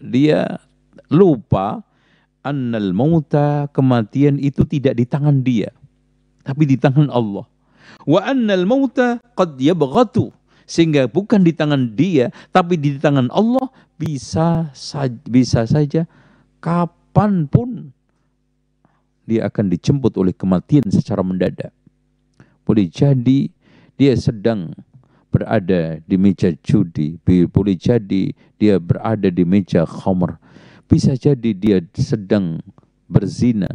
dia lupa annal mauta kematian itu tidak di tangan dia tapi di tangan Allah wa annal mauta qad yabghatu sehingga bukan di tangan dia tapi di tangan Allah bisa saja, bisa saja kapanpun dia akan dijemput oleh kematian secara mendadak boleh jadi dia sedang berada di meja judi boleh jadi dia berada di meja khamr bisa jadi dia sedang berzina.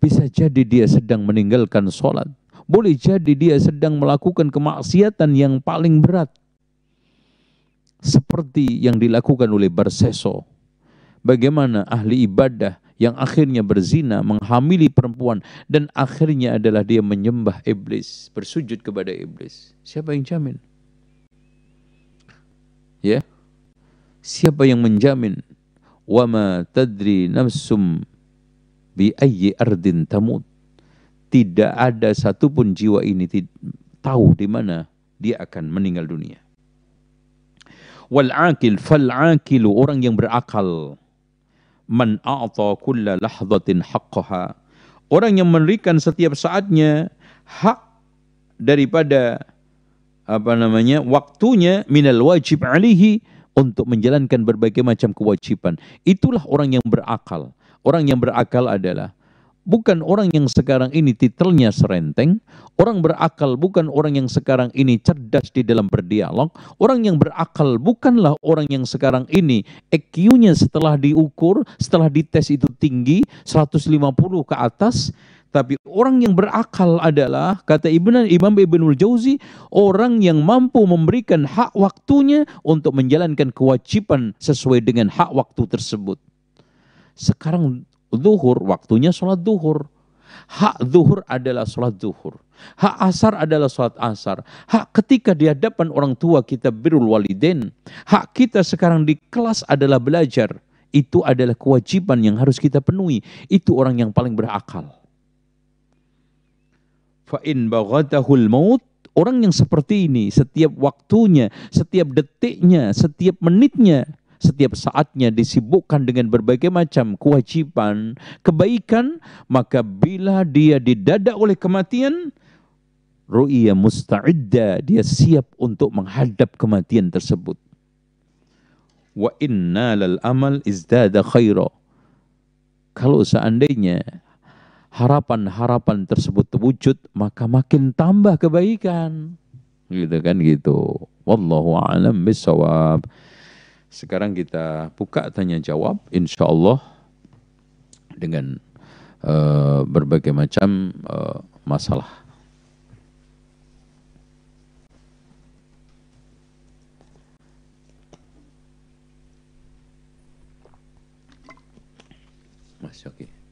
Bisa jadi dia sedang meninggalkan sholat. Boleh jadi dia sedang melakukan kemaksiatan yang paling berat. Seperti yang dilakukan oleh Barseso. Bagaimana ahli ibadah yang akhirnya berzina, menghamili perempuan, dan akhirnya adalah dia menyembah iblis, bersujud kepada iblis. Siapa yang jamin? Ya, siapa yang menjamin wa tadri nafsum bi ayyi ardin tamut. Tidak ada satupun jiwa ini tahu di mana dia akan meninggal dunia. Wal akil fal akilu orang yang berakal man a'ta kulla lahdatin haqqaha. Orang yang memberikan setiap saatnya hak daripada apa namanya waktunya minal wajib alihi untuk menjalankan berbagai macam kewajiban. Itulah orang yang berakal. Orang yang berakal adalah bukan orang yang sekarang ini titelnya serenteng, orang berakal bukan orang yang sekarang ini cerdas di dalam berdialog, orang yang berakal bukanlah orang yang sekarang ini EQ-nya setelah diukur, setelah dites itu tinggi, 150 ke atas, tapi orang yang berakal adalah kata Ibn, Imam Ibnul Jauzi orang yang mampu memberikan hak waktunya untuk menjalankan kewajiban sesuai dengan hak waktu tersebut. Sekarang zuhur waktunya sholat zuhur. Hak zuhur adalah sholat zuhur. Hak asar adalah sholat asar. Hak ketika di hadapan orang tua kita birul waliden. Hak kita sekarang di kelas adalah belajar. Itu adalah kewajiban yang harus kita penuhi. Itu orang yang paling berakal. Fa'in baghatahul maut Orang yang seperti ini, setiap waktunya, setiap detiknya, setiap menitnya, setiap saatnya disibukkan dengan berbagai macam kewajiban, kebaikan, maka bila dia didadak oleh kematian, ru'ya musta'idda, dia siap untuk menghadap kematian tersebut. Wa inna lal amal izdada khaira. Kalau seandainya harapan-harapan tersebut terwujud, maka makin tambah kebaikan. Gitu kan gitu. Wallahu a'lam bisawab. Sekarang kita buka tanya jawab insyaallah dengan uh, berbagai macam uh, masalah. Masih oke. Okay.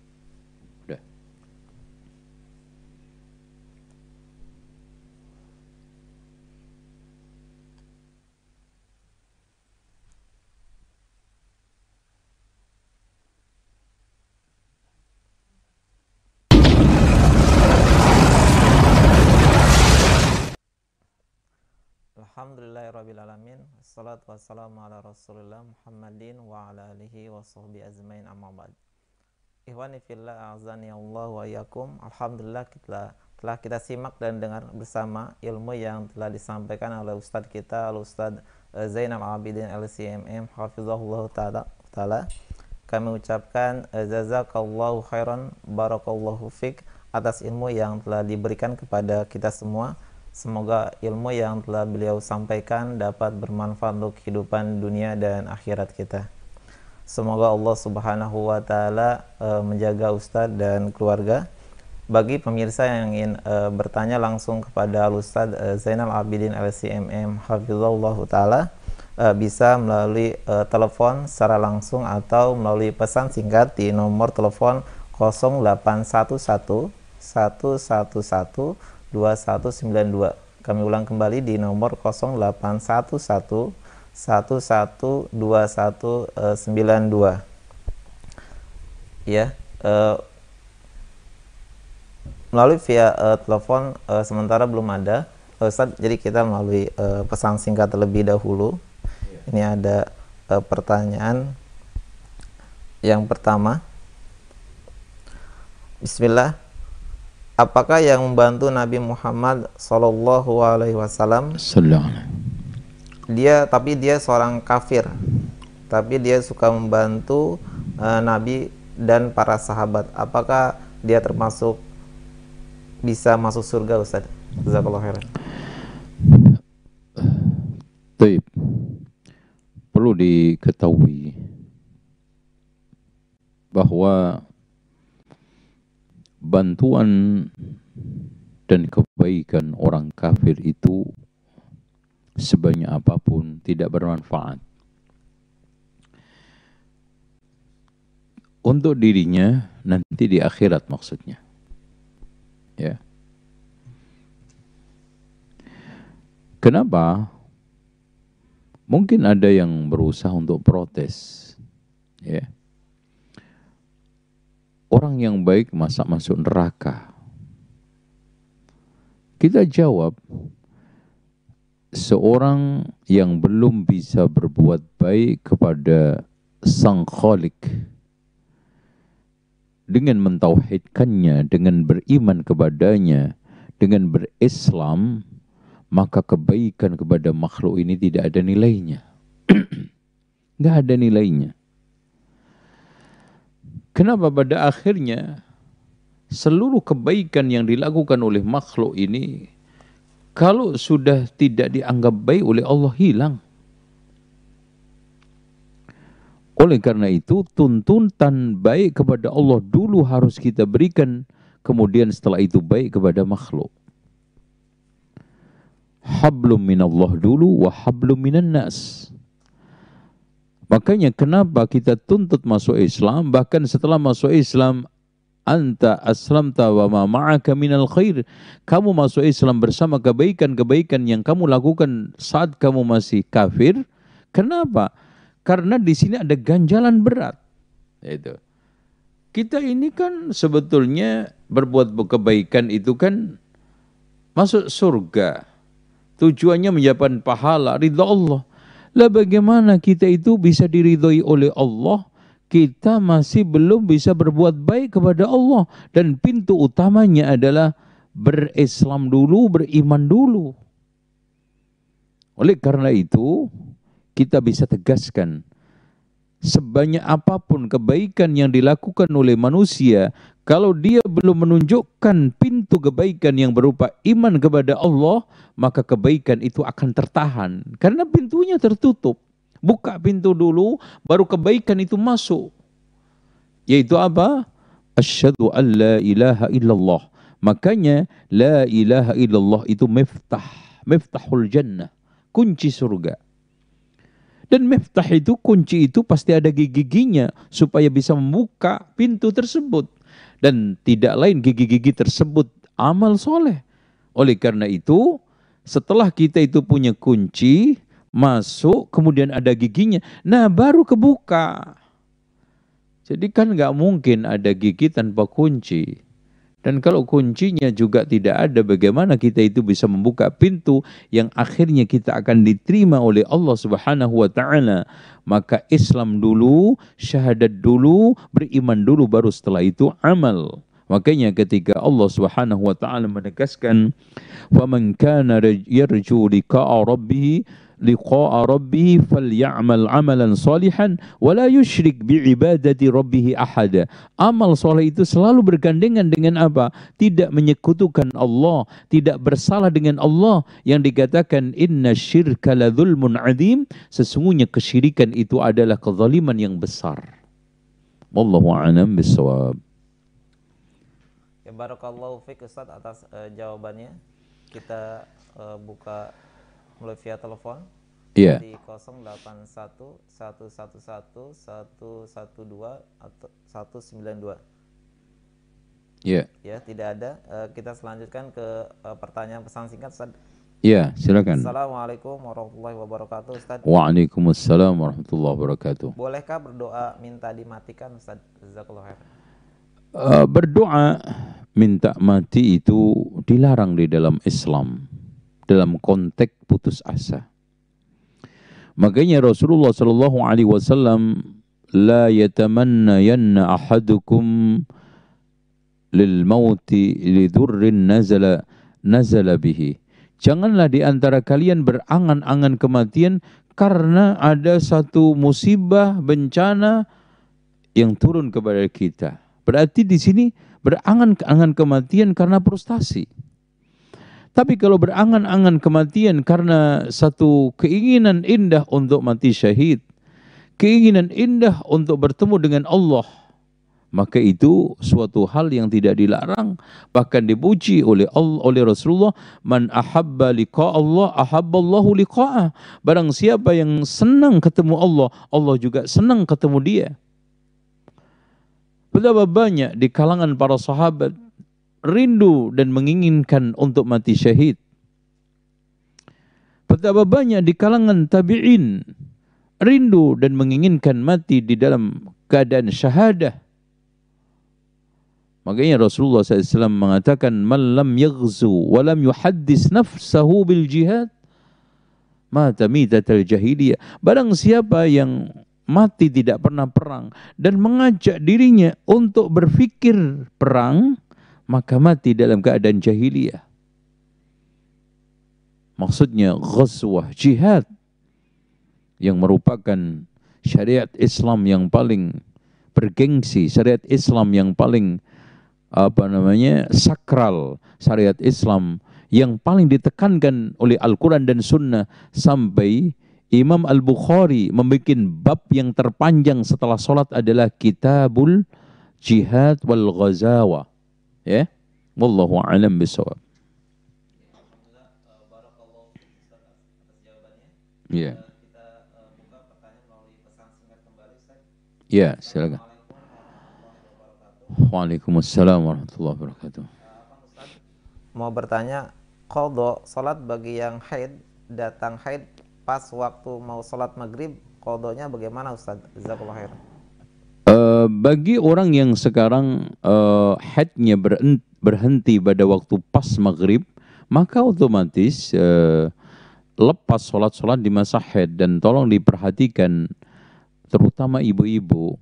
wassalatu wassalamu ala rasulillah Muhammadin wa ala alihi wa sahbihi azmain amma ba'd. Ikhwani fillah azani Allah wa yakum. Alhamdulillah kita telah kita simak dan dengar bersama ilmu yang telah disampaikan oleh Ustadz kita, oleh Ustadz eh, Zainal Abidin LCMM Hafizahullah Ta'ala. Kami ucapkan eh, jazakallahu khairan barakallahu fik atas ilmu yang telah diberikan kepada kita semua. Semoga ilmu yang telah beliau sampaikan dapat bermanfaat untuk kehidupan dunia dan akhirat kita. Semoga Allah Subhanahu wa taala e, menjaga ustadz dan keluarga. Bagi pemirsa yang ingin e, bertanya langsung kepada Ustadz e, Zainal Abidin LCMM Hafizullah taala e, bisa melalui e, telepon secara langsung atau melalui pesan singkat di nomor telepon 0811 111 2192. Kami ulang kembali di nomor 0811 112192. Eh, ya, eh, melalui via eh, telepon eh, sementara belum ada. Eh, Ustaz, jadi kita melalui eh, pesan singkat terlebih dahulu. Iya. Ini ada pertanyaan yang pertama. Bismillah, apakah yang membantu Nabi Muhammad Sallallahu Alaihi Wasallam dia tapi dia seorang kafir tapi dia suka membantu uh, Nabi dan para sahabat apakah dia termasuk bisa masuk surga Ustaz Jazakallah khairan Taib perlu diketahui bahwa bantuan dan kebaikan orang kafir itu sebanyak apapun tidak bermanfaat. Untuk dirinya nanti di akhirat maksudnya. Ya. Kenapa? Mungkin ada yang berusaha untuk protes. Ya orang yang baik masa masuk neraka? Kita jawab, seorang yang belum bisa berbuat baik kepada sang kholik dengan mentauhidkannya, dengan beriman kepadanya, dengan berislam, maka kebaikan kepada makhluk ini tidak ada nilainya. Tidak ada nilainya. Kenapa pada akhirnya seluruh kebaikan yang dilakukan oleh makhluk ini kalau sudah tidak dianggap baik oleh Allah hilang. Oleh karena itu tuntutan baik kepada Allah dulu harus kita berikan kemudian setelah itu baik kepada makhluk. Hablum minallah dulu wa hablum minannas nas. Makanya kenapa kita tuntut masuk Islam, bahkan setelah masuk Islam, anta aslamta wa ma ma'aka minal khair. Kamu masuk Islam bersama kebaikan-kebaikan yang kamu lakukan saat kamu masih kafir. Kenapa? Karena di sini ada ganjalan berat. Itu. Kita ini kan sebetulnya berbuat kebaikan itu kan masuk surga. Tujuannya menjapan pahala, ridha Allah. Lah bagaimana kita itu bisa diridhoi oleh Allah? Kita masih belum bisa berbuat baik kepada Allah. Dan pintu utamanya adalah berislam dulu, beriman dulu. Oleh karena itu, kita bisa tegaskan sebanyak apapun kebaikan yang dilakukan oleh manusia, kalau dia belum menunjukkan pintu kebaikan yang berupa iman kepada Allah, maka kebaikan itu akan tertahan karena pintunya tertutup. Buka pintu dulu, baru kebaikan itu masuk. Yaitu apa? Asyhadu an la ilaha illallah. Makanya la ilaha illallah itu miftah, miftahul jannah, kunci surga. Dan miftah itu kunci itu pasti ada gigi-giginya supaya bisa membuka pintu tersebut. Dan tidak lain gigi-gigi tersebut amal soleh. Oleh karena itu setelah kita itu punya kunci masuk kemudian ada giginya. Nah baru kebuka. Jadi kan nggak mungkin ada gigi tanpa kunci. Dan kalau kuncinya juga tidak ada, bagaimana kita itu bisa membuka pintu yang akhirnya kita akan diterima oleh Allah Subhanahu wa taala? Maka Islam dulu, syahadat dulu, beriman dulu baru setelah itu amal. Makanya ketika Allah Subhanahu wa taala menegaskan, "Faman kana yarju liqa'a rabbih liqa'a rabbih falyamal amalan salihan wa la yusyrik bi'ibadati rabbih ahada. Amal soleh itu selalu bergandengan dengan apa? Tidak menyekutukan Allah, tidak bersalah dengan Allah yang dikatakan inna syirka la zulmun adzim, sesungguhnya kesyirikan itu adalah kezaliman yang besar. Wallahu a'lam bisawab. Ya barakallahu fiik Ustaz atas uh, jawabannya. Kita uh, buka melalui via telepon yeah. di 081 111 112 atau 192. Iya. Yeah. Ya, tidak ada. Uh, kita selanjutkan ke uh, pertanyaan pesan singkat Ustaz. Iya, yeah, silakan. Assalamualaikum warahmatullahi wabarakatuh Ustaz. Waalaikumsalam warahmatullahi wabarakatuh. Bolehkah berdoa minta dimatikan Ustaz? Jazakallahu khairan. Uh, berdoa minta mati itu dilarang di dalam Islam dalam konteks putus asa. Makanya Rasulullah Shallallahu Alaihi Wasallam la yatamanna yanna ahadukum lil mauti lidurrin nazala nazala bihi. Janganlah di antara kalian berangan-angan kematian karena ada satu musibah bencana yang turun kepada kita. Berarti di sini berangan-angan kematian karena frustasi. Tapi kalau berangan-angan kematian karena satu keinginan indah untuk mati syahid, keinginan indah untuk bertemu dengan Allah, maka itu suatu hal yang tidak dilarang, bahkan dipuji oleh Allah, oleh Rasulullah, man ahabba liqa Allah, ahabba Allahu liqa'ah. Barang siapa yang senang ketemu Allah, Allah juga senang ketemu dia. Betapa banyak di kalangan para sahabat rindu dan menginginkan untuk mati syahid. Betapa banyak di kalangan tabi'in rindu dan menginginkan mati di dalam keadaan syahadah. Makanya Rasulullah SAW mengatakan, "Man lam yaghzu wa lam yuhaddis nafsahu bil jihad, mata mitatal jahiliyah." Barang siapa yang mati tidak pernah perang dan mengajak dirinya untuk berfikir perang, maka mati dalam keadaan jahiliyah. Maksudnya ghazwah, jihad yang merupakan syariat Islam yang paling bergengsi, syariat Islam yang paling apa namanya sakral, syariat Islam yang paling ditekankan oleh Al-Quran dan Sunnah sampai Imam Al-Bukhari membuat bab yang terpanjang setelah solat adalah Kitabul Jihad wal Ghazawa. Ya. Wallahu a'lam bisawab Ya. Ya, silakan. Waalaikumsalam warahmatullahi wabarakatuh. Mau bertanya, kodo salat bagi yang haid datang haid pas waktu mau salat maghrib, kodonya bagaimana Ustaz? Jazakallahu khairan. Eh, bagi orang yang sekarang uh, headnya berhenti pada waktu pas maghrib, maka otomatis uh, lepas sholat-sholat di masa head dan tolong diperhatikan terutama ibu-ibu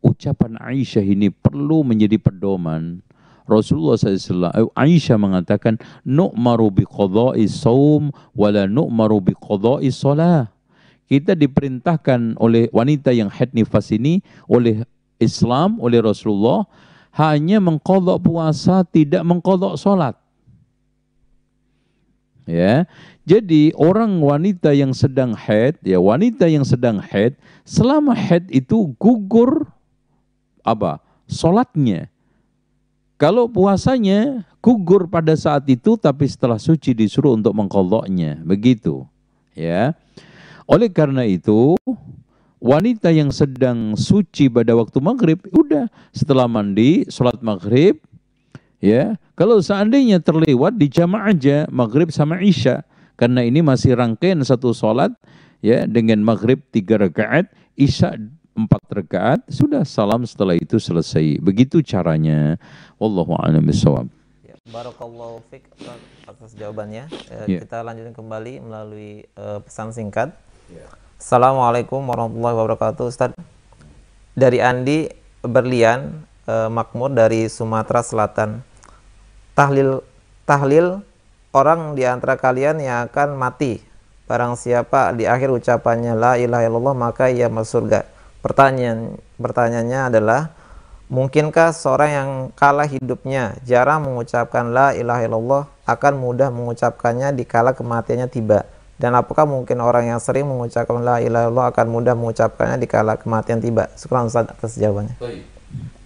ucapan Aisyah ini perlu menjadi pedoman Rasulullah SAW Aisyah mengatakan nu'maru biqadha'i saum wala nu'maru biqadha'i shalah kita diperintahkan oleh wanita yang haid nifas ini oleh Islam, oleh Rasulullah hanya mengkodok puasa, tidak mengkodok sholat. Ya, jadi orang wanita yang sedang haid, ya wanita yang sedang haid, selama haid itu gugur apa? Sholatnya. Kalau puasanya gugur pada saat itu, tapi setelah suci disuruh untuk mengkodoknya, begitu. Ya, oleh karena itu, wanita yang sedang suci pada waktu maghrib, udah setelah mandi, sholat maghrib, ya kalau seandainya terlewat di jamaah aja maghrib sama isya, karena ini masih rangkaian satu sholat, ya dengan maghrib tiga rakaat, isya empat rakaat, sudah salam setelah itu selesai. Begitu caranya. Wallahu a'lam bishawab. Ya, barakallahu fik atas jawabannya. Ya, ya. Kita lanjutkan kembali melalui eh, pesan singkat. Ya. Assalamualaikum warahmatullahi wabarakatuh Ustaz dari Andi Berlian eh, Makmur dari Sumatera Selatan tahlil tahlil orang di antara kalian yang akan mati barang siapa di akhir ucapannya la ilaha illallah maka ia masuk surga pertanyaan pertanyaannya adalah mungkinkah seorang yang kalah hidupnya jarang mengucapkan la ilaha illallah akan mudah mengucapkannya di kala kematiannya tiba dan apakah mungkin orang yang sering mengucapkan la ilaha illallah akan mudah mengucapkannya di kala kematian tiba? Sekarang Ustaz atas jawabannya.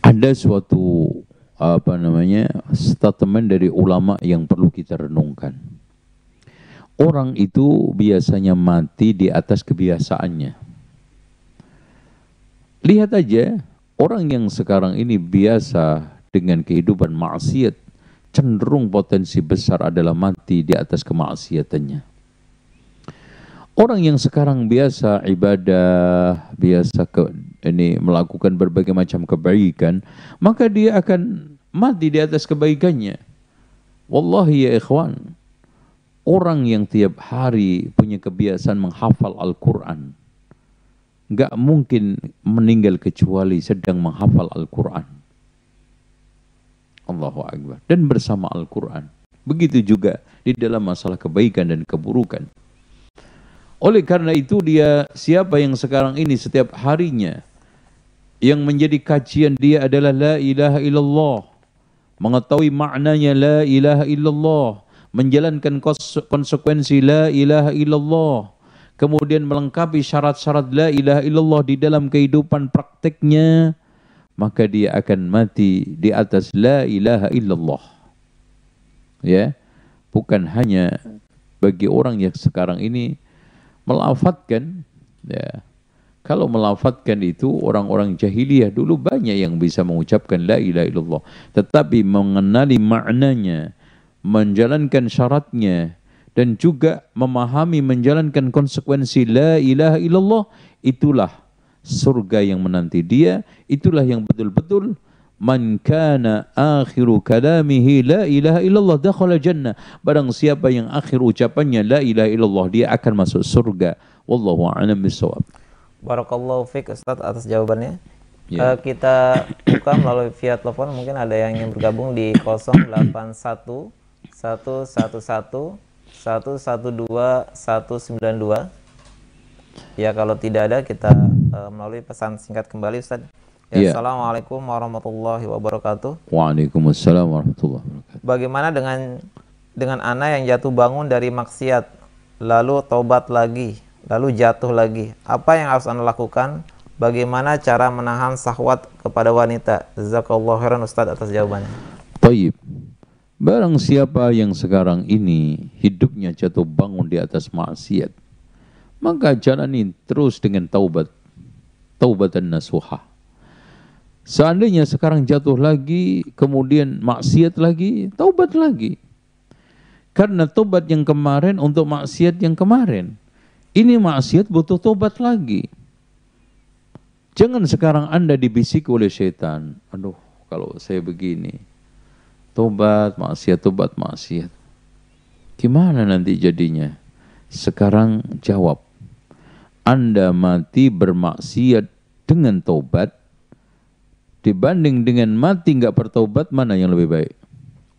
Ada suatu apa namanya statement dari ulama yang perlu kita renungkan. Orang itu biasanya mati di atas kebiasaannya. Lihat aja orang yang sekarang ini biasa dengan kehidupan maksiat cenderung potensi besar adalah mati di atas kemaksiatannya. Orang yang sekarang biasa ibadah, biasa ke, ini melakukan berbagai macam kebaikan, maka dia akan mati di atas kebaikannya. Wallahi ya ikhwan, orang yang tiap hari punya kebiasaan menghafal Al-Quran, nggak mungkin meninggal kecuali sedang menghafal Al-Quran. Allahu Akbar. Dan bersama Al-Quran. Begitu juga di dalam masalah kebaikan dan keburukan. Oleh karena itu dia siapa yang sekarang ini setiap harinya yang menjadi kajian dia adalah la ilaha illallah. Mengetahui maknanya la ilaha illallah, menjalankan konsekuensi la ilaha illallah, kemudian melengkapi syarat-syarat la ilaha illallah di dalam kehidupan praktiknya, maka dia akan mati di atas la ilaha illallah. Ya. Bukan hanya bagi orang yang sekarang ini melafatkan ya kalau melafatkan itu orang-orang jahiliyah dulu banyak yang bisa mengucapkan la ilaha illallah tetapi mengenali maknanya menjalankan syaratnya dan juga memahami menjalankan konsekuensi la ilaha illallah itulah surga yang menanti dia itulah yang betul-betul Man kana akhiru kalamihi la ilaha illallah dakhala jannah. Barang siapa yang akhir ucapannya la ilaha illallah dia akan masuk surga. Wallahu a'lam bissawab. Barakallahu fiik Ustaz atas jawabannya. ya. Uh, kita buka melalui via telepon mungkin ada yang ingin bergabung di 081 111 112 192. Ya kalau tidak ada kita uh, melalui pesan singkat kembali Ustaz. Ya, yeah. Assalamualaikum warahmatullahi wabarakatuh. Waalaikumsalam warahmatullahi wabarakatuh. Bagaimana dengan dengan anak yang jatuh bangun dari maksiat, lalu tobat lagi, lalu jatuh lagi? Apa yang harus anda lakukan? Bagaimana cara menahan sahwat kepada wanita? Jazakallahu khairan Ustaz atas jawabannya. Taib. Barang siapa yang sekarang ini hidupnya jatuh bangun di atas maksiat, maka jalani terus dengan taubat. Taubatan nasuhah Seandainya sekarang jatuh lagi, kemudian maksiat lagi, taubat lagi. Karena taubat yang kemarin untuk maksiat yang kemarin. Ini maksiat butuh taubat lagi. Jangan sekarang Anda dibisik oleh setan. Aduh, kalau saya begini. taubat maksiat, taubat maksiat. Gimana nanti jadinya? Sekarang jawab. Anda mati bermaksiat dengan taubat dibanding dengan mati nggak bertaubat mana yang lebih baik?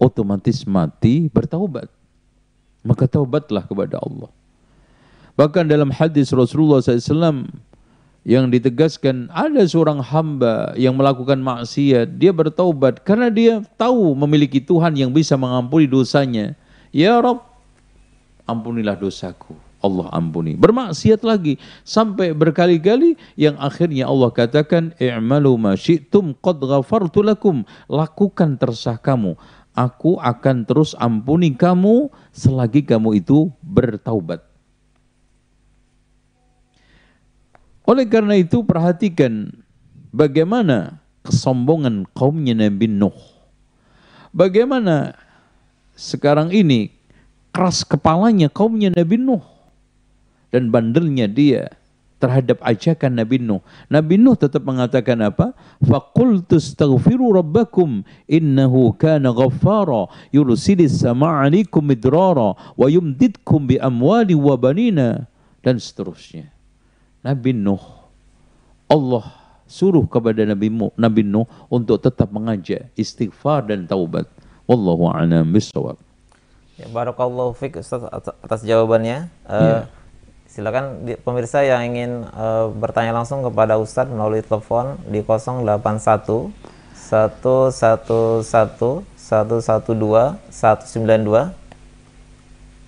Otomatis mati bertaubat. Maka taubatlah kepada Allah. Bahkan dalam hadis Rasulullah SAW yang ditegaskan ada seorang hamba yang melakukan maksiat, dia bertaubat karena dia tahu memiliki Tuhan yang bisa mengampuni dosanya. Ya Rob, ampunilah dosaku. Allah ampuni. Bermaksiat lagi sampai berkali-kali yang akhirnya Allah katakan i'malu ma syi'tum qad ghafartu lakum. Lakukan tersah kamu. Aku akan terus ampuni kamu selagi kamu itu bertaubat. Oleh karena itu perhatikan bagaimana kesombongan kaumnya Nabi Nuh. Bagaimana sekarang ini keras kepalanya kaumnya Nabi Nuh dan bandelnya dia terhadap ajakan Nabi Nuh. Nabi Nuh tetap mengatakan apa? Fakultu astaghfiru rabbakum innahu kana ghaffara yurusilis sama alaikum midrara wa yumdidkum bi amwali wa banina dan seterusnya. Nabi Nuh Allah suruh kepada Nabi Nuh, Nabi Nuh untuk tetap mengajak istighfar dan taubat. Wallahu a'lam bishawab. Ya, barakallahu fiqh atas jawabannya. Uh, eh, yeah. Silakan di, pemirsa yang ingin uh, bertanya langsung kepada Ustadz melalui telepon di 081 111 112 192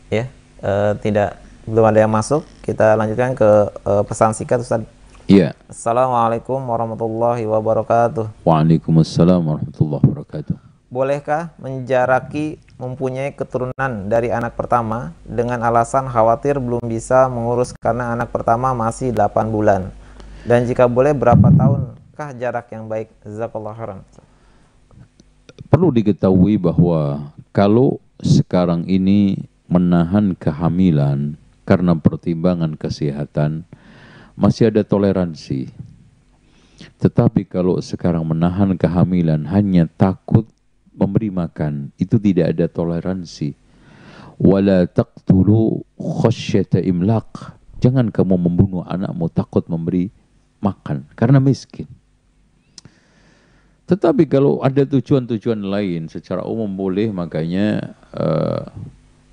ya uh, tidak belum ada yang masuk kita lanjutkan ke uh, pesan singkat Ustaz Iya. Assalamualaikum warahmatullahi wabarakatuh. Waalaikumsalam warahmatullahi wabarakatuh. Bolehkah menjaraki mempunyai keturunan dari anak pertama dengan alasan khawatir belum bisa mengurus karena anak pertama masih 8 bulan. Dan jika boleh berapa tahunkah jarak yang baik? Jazakallah khairan. Perlu diketahui bahwa kalau sekarang ini menahan kehamilan karena pertimbangan kesehatan masih ada toleransi. Tetapi kalau sekarang menahan kehamilan hanya takut memberi makan. Itu tidak ada toleransi. Wala taqtulu khasyata imlaq. Jangan kamu membunuh anakmu takut memberi makan karena miskin. Tetapi kalau ada tujuan-tujuan lain secara umum boleh makanya uh,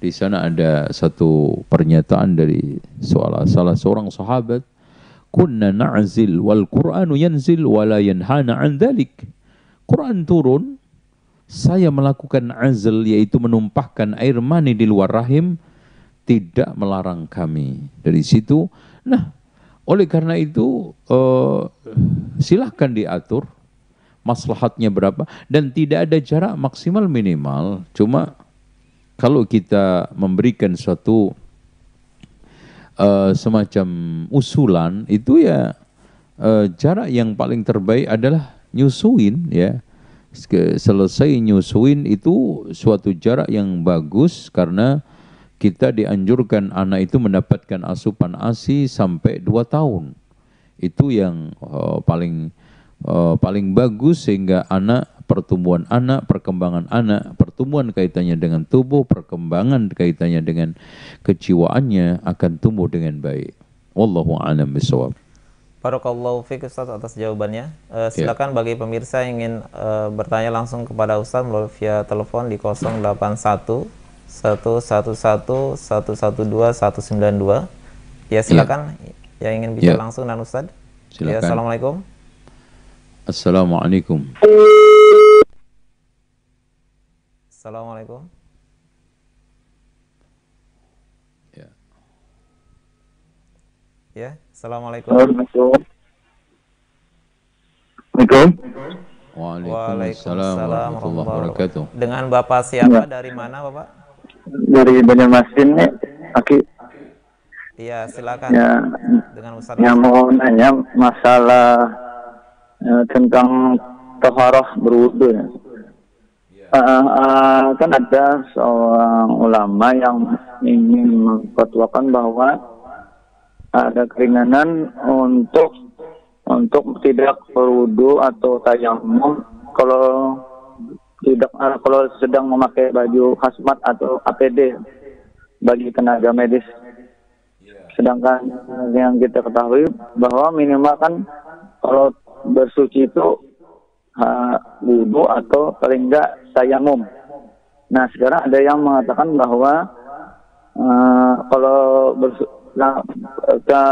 di sana ada satu pernyataan dari soala, salah seorang sahabat kunna na'zil wal Qur'anu yanzil wala yanhana an dhalik. Quran turun saya melakukan azl yaitu menumpahkan air mani di luar rahim tidak melarang kami. Dari situ, nah oleh karena itu uh, silahkan diatur maslahatnya berapa dan tidak ada jarak maksimal minimal. Cuma kalau kita memberikan suatu uh, semacam usulan itu ya uh, jarak yang paling terbaik adalah nyusuin ya selesai nyusuin itu suatu jarak yang bagus karena kita dianjurkan anak itu mendapatkan asupan ASI sampai 2 tahun. Itu yang uh, paling uh, paling bagus sehingga anak pertumbuhan anak, perkembangan anak, pertumbuhan kaitannya dengan tubuh, perkembangan kaitannya dengan kejiwaannya akan tumbuh dengan baik. Wallahu a'lam bishawab. Barakallahu fiqh Ustaz atas jawabannya. Uh, silakan ya. bagi pemirsa yang ingin uh, bertanya langsung kepada Ustaz melalui via telepon di 081 111 112 192. Ya silakan ya. yang ingin bicara ya. langsung dan Ustaz. Ya, silakan. Ya, Assalamualaikum. Assalamualaikum. Assalamualaikum. Ya. Ya. Assalamualaikum. Assalamualaikum. Waalaikumsalam warahmatullahi wabarakatuh. Dengan Bapak siapa? Ya. Dari mana Bapak? Dari Banjarmasin nih, Aki. Iya, silakan. Ya, Dengan Ustaz. Yang mau nanya masalah ya, tentang Toharoh berwudu. Ya. Uh, uh, kan ada seorang ulama yang ingin memfatwakan bahwa ada keringanan untuk untuk tidak perudu atau tayamum kalau tidak kalau sedang memakai baju khasmat atau APD bagi tenaga medis. Sedangkan yang kita ketahui bahwa minimal kan kalau bersuci itu wudhu atau paling enggak tayamum. Nah sekarang ada yang mengatakan bahwa uh, kalau bersu nah,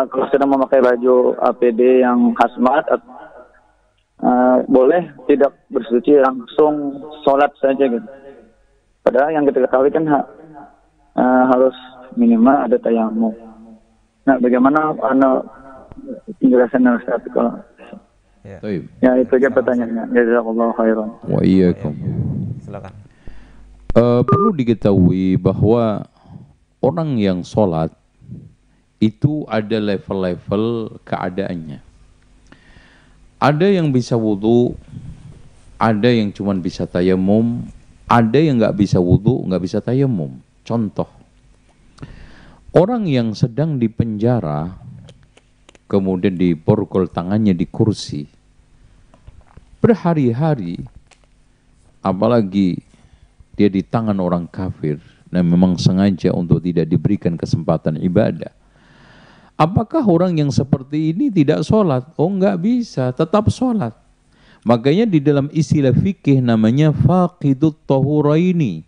kalau sedang memakai baju APD yang khasmat uh, eh, boleh tidak bersuci langsung sholat saja gitu. Padahal yang kita ketahui kan ha, uh, harus minimal ada tayamu. Nah, bagaimana anak penjelasan saat kalau Ya. ya itu aja pertanyaannya. Jazakallahu khairan. Wa iyyakum. Ya, silakan. Uh, perlu diketahui bahwa orang yang sholat itu ada level-level keadaannya. Ada yang bisa wudhu, ada yang cuma bisa tayamum, ada yang nggak bisa wudhu, nggak bisa tayamum. Contoh, orang yang sedang di penjara, kemudian diborgol tangannya di kursi, berhari-hari, apalagi dia di tangan orang kafir, dan memang sengaja untuk tidak diberikan kesempatan ibadah Apakah orang yang seperti ini tidak sholat? Oh enggak bisa, tetap sholat. Makanya di dalam istilah fikih namanya faqidut tahuraini.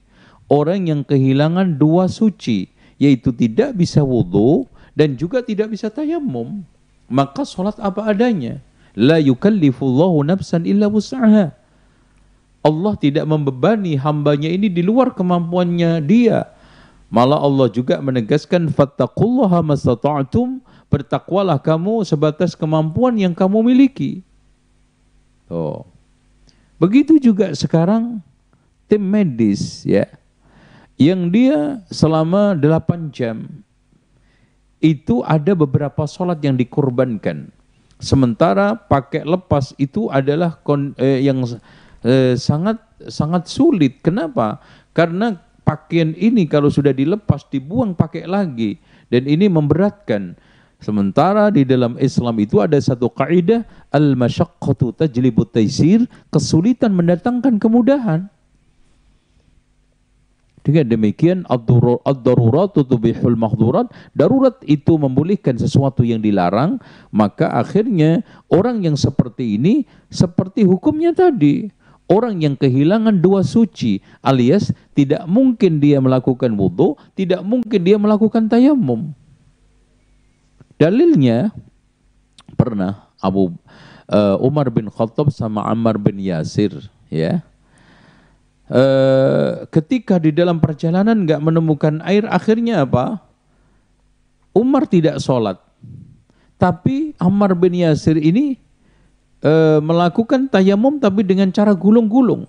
Orang yang kehilangan dua suci, yaitu tidak bisa wudhu dan juga tidak bisa tayamum. Maka sholat apa adanya. La yukallifullahu nafsan illa wus'aha. Allah tidak membebani hambanya ini di luar kemampuannya dia Malah Allah juga menegaskan fattaqullaha masata'tum bertakwalah kamu sebatas kemampuan yang kamu miliki. Oh, Begitu juga sekarang tim medis ya. Yang dia selama 8 jam itu ada beberapa sholat yang dikorbankan. Sementara pakai lepas itu adalah kon, eh, yang eh, sangat sangat sulit. Kenapa? Karena pakaian ini kalau sudah dilepas dibuang pakai lagi dan ini memberatkan. Sementara di dalam Islam itu ada satu kaidah al masyaqqatu tajlibu taisir, kesulitan mendatangkan kemudahan. Dengan demikian ad-darurat tubihul mahdurat, darurat itu membolehkan sesuatu yang dilarang, maka akhirnya orang yang seperti ini seperti hukumnya tadi. Orang yang kehilangan dua suci alias tidak mungkin dia melakukan wudhu, tidak mungkin dia melakukan tayamum. Dalilnya pernah Abu uh, Umar bin Khattab sama Ammar bin Yasir ya. Uh, ketika di dalam perjalanan nggak menemukan air akhirnya apa? Umar tidak sholat. Tapi Ammar bin Yasir ini e, melakukan tayamum tapi dengan cara gulung-gulung.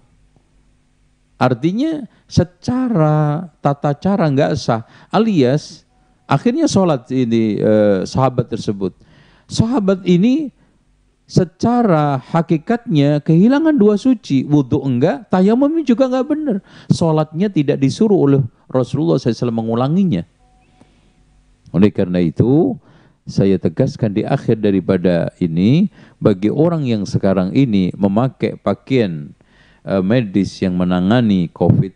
Artinya secara tata cara nggak sah, alias akhirnya sholat ini e, sahabat tersebut. Sahabat ini secara hakikatnya kehilangan dua suci, wudhu enggak, tayamum juga enggak benar. Sholatnya tidak disuruh oleh Rasulullah SAW mengulanginya. Oleh karena itu, saya tegaskan di akhir daripada ini bagi orang yang sekarang ini memakai pakaian uh, medis yang menangani COVID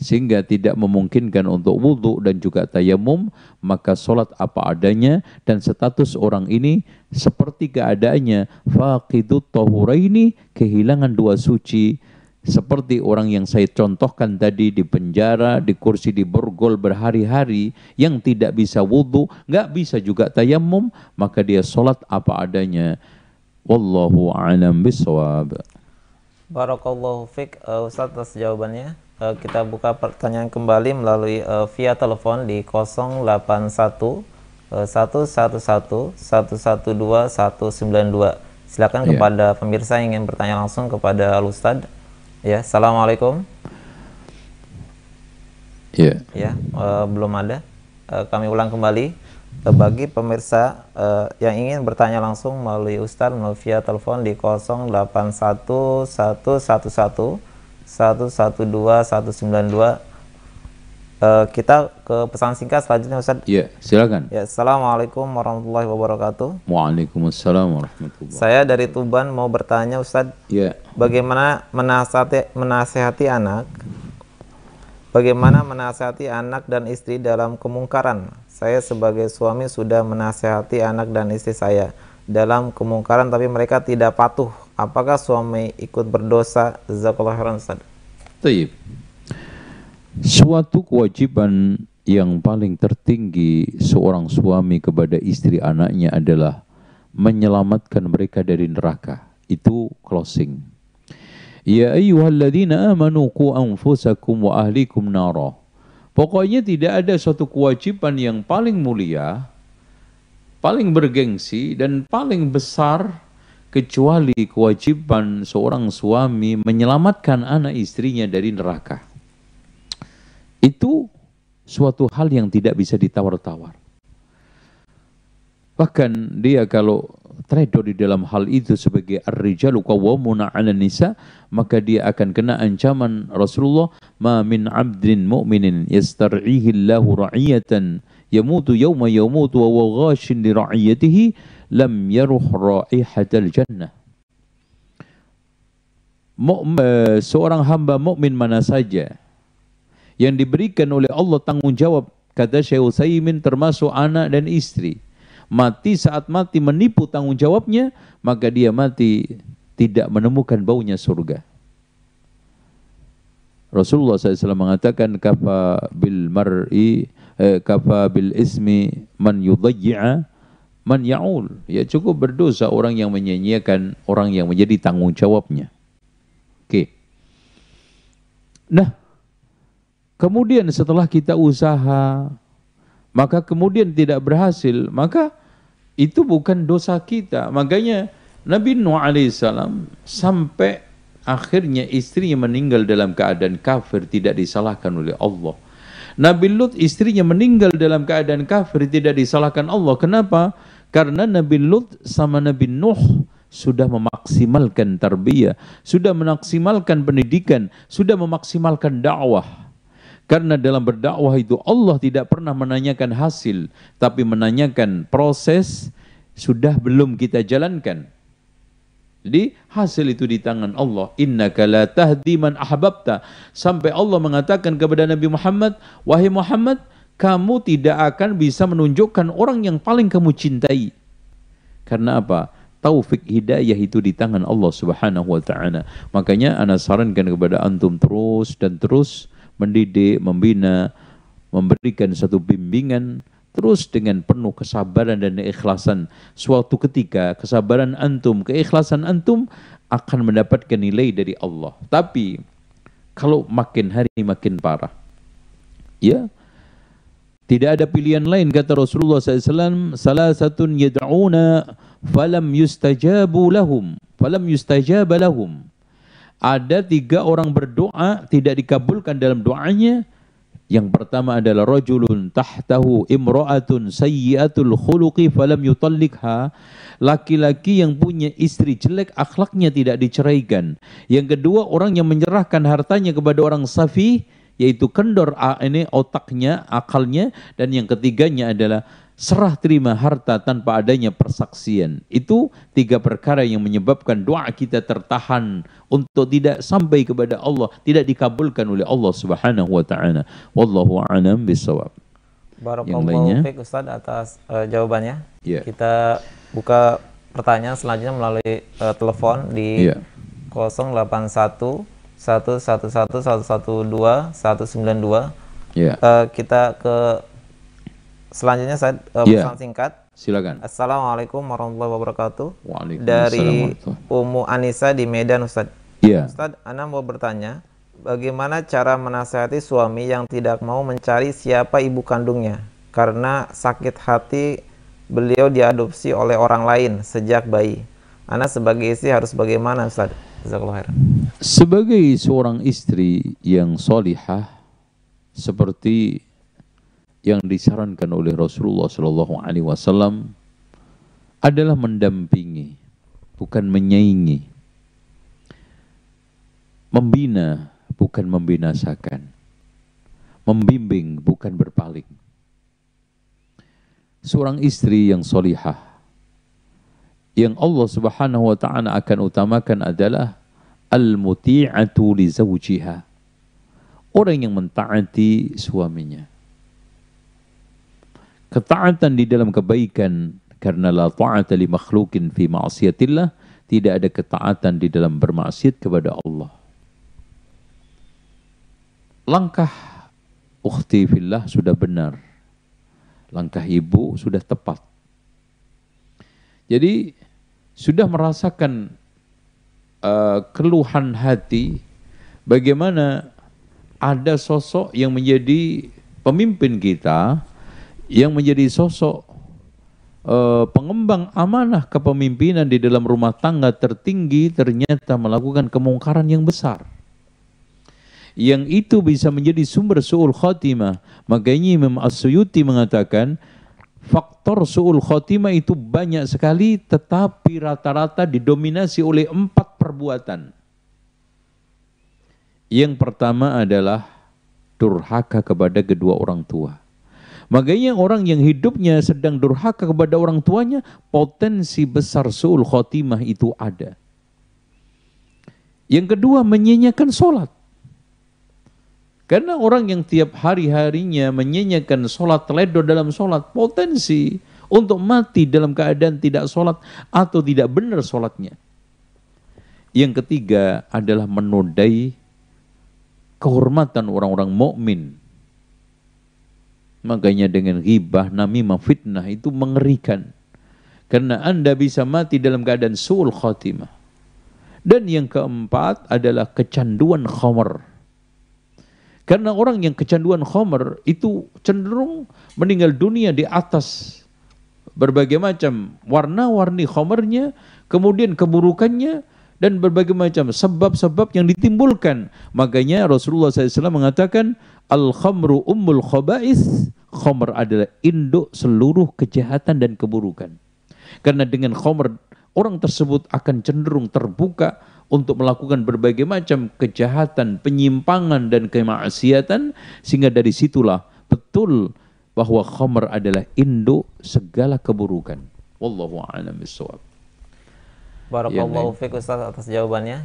sehingga tidak memungkinkan untuk wudhu dan juga tayamum maka sholat apa adanya dan status orang ini seperti keadaannya faqidut tahuraini kehilangan dua suci seperti orang yang saya contohkan tadi di penjara, di kursi, di borgol berhari-hari yang tidak bisa wudhu, nggak bisa juga tayamum, maka dia sholat apa adanya. Wallahu a'lam bisawab. Barakallahu fiq uh, eh, Ustaz atas jawabannya. Uh, kita buka pertanyaan kembali melalui uh, via telepon di 081 111 112 192. Silakan yeah. kepada pemirsa yang ingin bertanya langsung kepada Al Ustadz Ya, assalamualaikum. Yeah. Ya. uh, belum ada. Uh, kami ulang kembali uh, bagi pemirsa uh, yang ingin bertanya langsung melalui Ustaz Novia telepon di 081111 uh, kita ke pesan singkat selanjutnya Ustaz. Iya, silakan. Ya, Assalamualaikum warahmatullahi wabarakatuh. Waalaikumsalam warahmatullahi. wabarakatuh. Saya dari Tuban mau bertanya Ustaz. Iya. Bagaimana menasihati menasehati anak? Bagaimana menasehati anak dan istri dalam kemungkaran? Saya sebagai suami sudah menasehati anak dan istri saya dalam kemungkaran tapi mereka tidak patuh. Apakah suami ikut berdosa? Jazakallahu khairan Ustaz. Suatu kewajiban yang paling tertinggi seorang suami kepada istri anaknya adalah menyelamatkan mereka dari neraka. Itu closing. Ya ayyuhalladzina amanu qu anfusakum wa ahlikum nara. Pokoknya tidak ada suatu kewajiban yang paling mulia, paling bergengsi dan paling besar kecuali kewajiban seorang suami menyelamatkan anak istrinya dari neraka. Itu suatu hal yang tidak bisa ditawar-tawar. Bahkan dia kalau teredor di dalam hal itu sebagai ar-rijalu qawwamuna 'ala nisa, maka dia akan kena ancaman Rasulullah, "Ma min 'abdin mu'minin yastar'ihi Allahu ra'iyatan yamutu yawma yamutu wa huwa ghashin li ra'iyatihi lam yaruh ra'ihatal jannah." Mu'min, eh, seorang hamba mukmin mana saja yang diberikan oleh Allah tanggung jawab kata Syekh Utsaimin termasuk anak dan istri mati saat mati menipu tanggung jawabnya maka dia mati tidak menemukan baunya surga Rasulullah SAW mengatakan kafa bil mar'i eh, kafa bil ismi man yudayya man yaul ya cukup berdosa orang yang menyanyiakan orang yang menjadi tanggung jawabnya oke okay. nah Kemudian setelah kita usaha, maka kemudian tidak berhasil, maka itu bukan dosa kita. Makanya Nabi Nuh alaihissalam sampai akhirnya istrinya meninggal dalam keadaan kafir tidak disalahkan oleh Allah. Nabi Lut istrinya meninggal dalam keadaan kafir tidak disalahkan Allah. Kenapa? Karena Nabi Lut sama Nabi Nuh sudah memaksimalkan tarbiyah, sudah memaksimalkan pendidikan, sudah memaksimalkan dakwah. Karena dalam berdakwah itu Allah tidak pernah menanyakan hasil, tapi menanyakan proses sudah belum kita jalankan. Jadi hasil itu di tangan Allah. Inna la tahdi man ahbabta. Sampai Allah mengatakan kepada Nabi Muhammad, "Wahai Muhammad, kamu tidak akan bisa menunjukkan orang yang paling kamu cintai." Karena apa? Taufik hidayah itu di tangan Allah Subhanahu wa taala. Makanya ana sarankan kepada antum terus dan terus mendidik, membina, memberikan satu bimbingan terus dengan penuh kesabaran dan keikhlasan. Suatu ketika kesabaran antum, keikhlasan antum akan mendapatkan nilai dari Allah. Tapi kalau makin hari makin parah, ya tidak ada pilihan lain kata Rasulullah SAW. Salah satu yad'una falam yustajabu lahum, falam yustajab lahum ada tiga orang berdoa tidak dikabulkan dalam doanya. Yang pertama adalah rajulun tahtahu imra'atun sayyiatul khuluqi falam yutallikha. Laki-laki yang punya istri jelek akhlaknya tidak diceraikan. Yang kedua orang yang menyerahkan hartanya kepada orang safi yaitu kendor ini otaknya, akalnya dan yang ketiganya adalah serah terima harta tanpa adanya persaksian. Itu tiga perkara yang menyebabkan doa kita tertahan untuk tidak sampai kepada Allah, tidak dikabulkan oleh Allah Subhanahu wa taala. Wallahu a'lam bissawab. Barakallahu Ustaz atas uh, jawabannya. Yeah. Kita buka pertanyaan selanjutnya melalui uh, telepon di yeah. Ya. 081 satu satu satu satu satu dua satu sembilan dua ya. eh, kita ke selanjutnya saya eh, uh, yeah. pesan singkat silakan assalamualaikum warahmatullahi wabarakatuh Waalaikumsalam dari Umu Anissa di Medan ustad yeah. Ustadz Ana mau bertanya bagaimana cara menasihati suami yang tidak mau mencari siapa ibu kandungnya karena sakit hati beliau diadopsi oleh orang lain sejak bayi Ana sebagai istri harus bagaimana ustad sebagai seorang istri yang solihah seperti yang disarankan oleh Rasulullah Shallallahu Alaihi Wasallam adalah mendampingi, bukan menyaingi, membina, bukan membinasakan, membimbing, bukan berpaling. Seorang istri yang solihah, yang Allah Subhanahu Wa Taala akan utamakan adalah al-muti'atu li zawjiha. Orang yang mentaati suaminya. Ketaatan di dalam kebaikan karena la ta'ata li makhlukin fi ma'siyatillah, tidak ada ketaatan di dalam bermaksiat kepada Allah. Langkah ukhti fillah sudah benar. Langkah ibu sudah tepat. Jadi sudah merasakan Eh, keluhan hati bagaimana ada sosok yang menjadi pemimpin kita yang menjadi sosok uh, pengembang amanah kepemimpinan di dalam rumah tangga tertinggi ternyata melakukan kemungkaran yang besar. Yang itu bisa menjadi sumber su'ul khatimah. Makanya Imam As-Suyuti mengatakan, faktor su'ul khatimah itu banyak sekali tetapi rata-rata didominasi oleh empat perbuatan. Yang pertama adalah durhaka kepada kedua orang tua. Makanya orang yang hidupnya sedang durhaka kepada orang tuanya, potensi besar su'ul khotimah itu ada. Yang kedua, menyenyakan sholat. Karena orang yang tiap hari-harinya menyenyakan sholat, teledor dalam sholat, potensi untuk mati dalam keadaan tidak sholat atau tidak benar sholatnya. Yang ketiga adalah menodai kehormatan orang-orang mukmin. Makanya dengan ghibah, namimah, fitnah itu mengerikan. Karena Anda bisa mati dalam keadaan suul khatimah. Dan yang keempat adalah kecanduan khomer, Karena orang yang kecanduan khomer itu cenderung meninggal dunia di atas berbagai macam warna-warni khomernya, kemudian keburukannya dan berbagai macam sebab-sebab yang ditimbulkan. Makanya Rasulullah SAW mengatakan, Al-khamru ummul khaba'is, khamr adalah induk seluruh kejahatan dan keburukan. Karena dengan khamr, orang tersebut akan cenderung terbuka untuk melakukan berbagai macam kejahatan, penyimpangan, dan kemaksiatan, sehingga dari situlah betul bahwa khamr adalah induk segala keburukan. Wallahu a'lam bishawab. Barakallahu iya, fiik Ustaz atas jawabannya.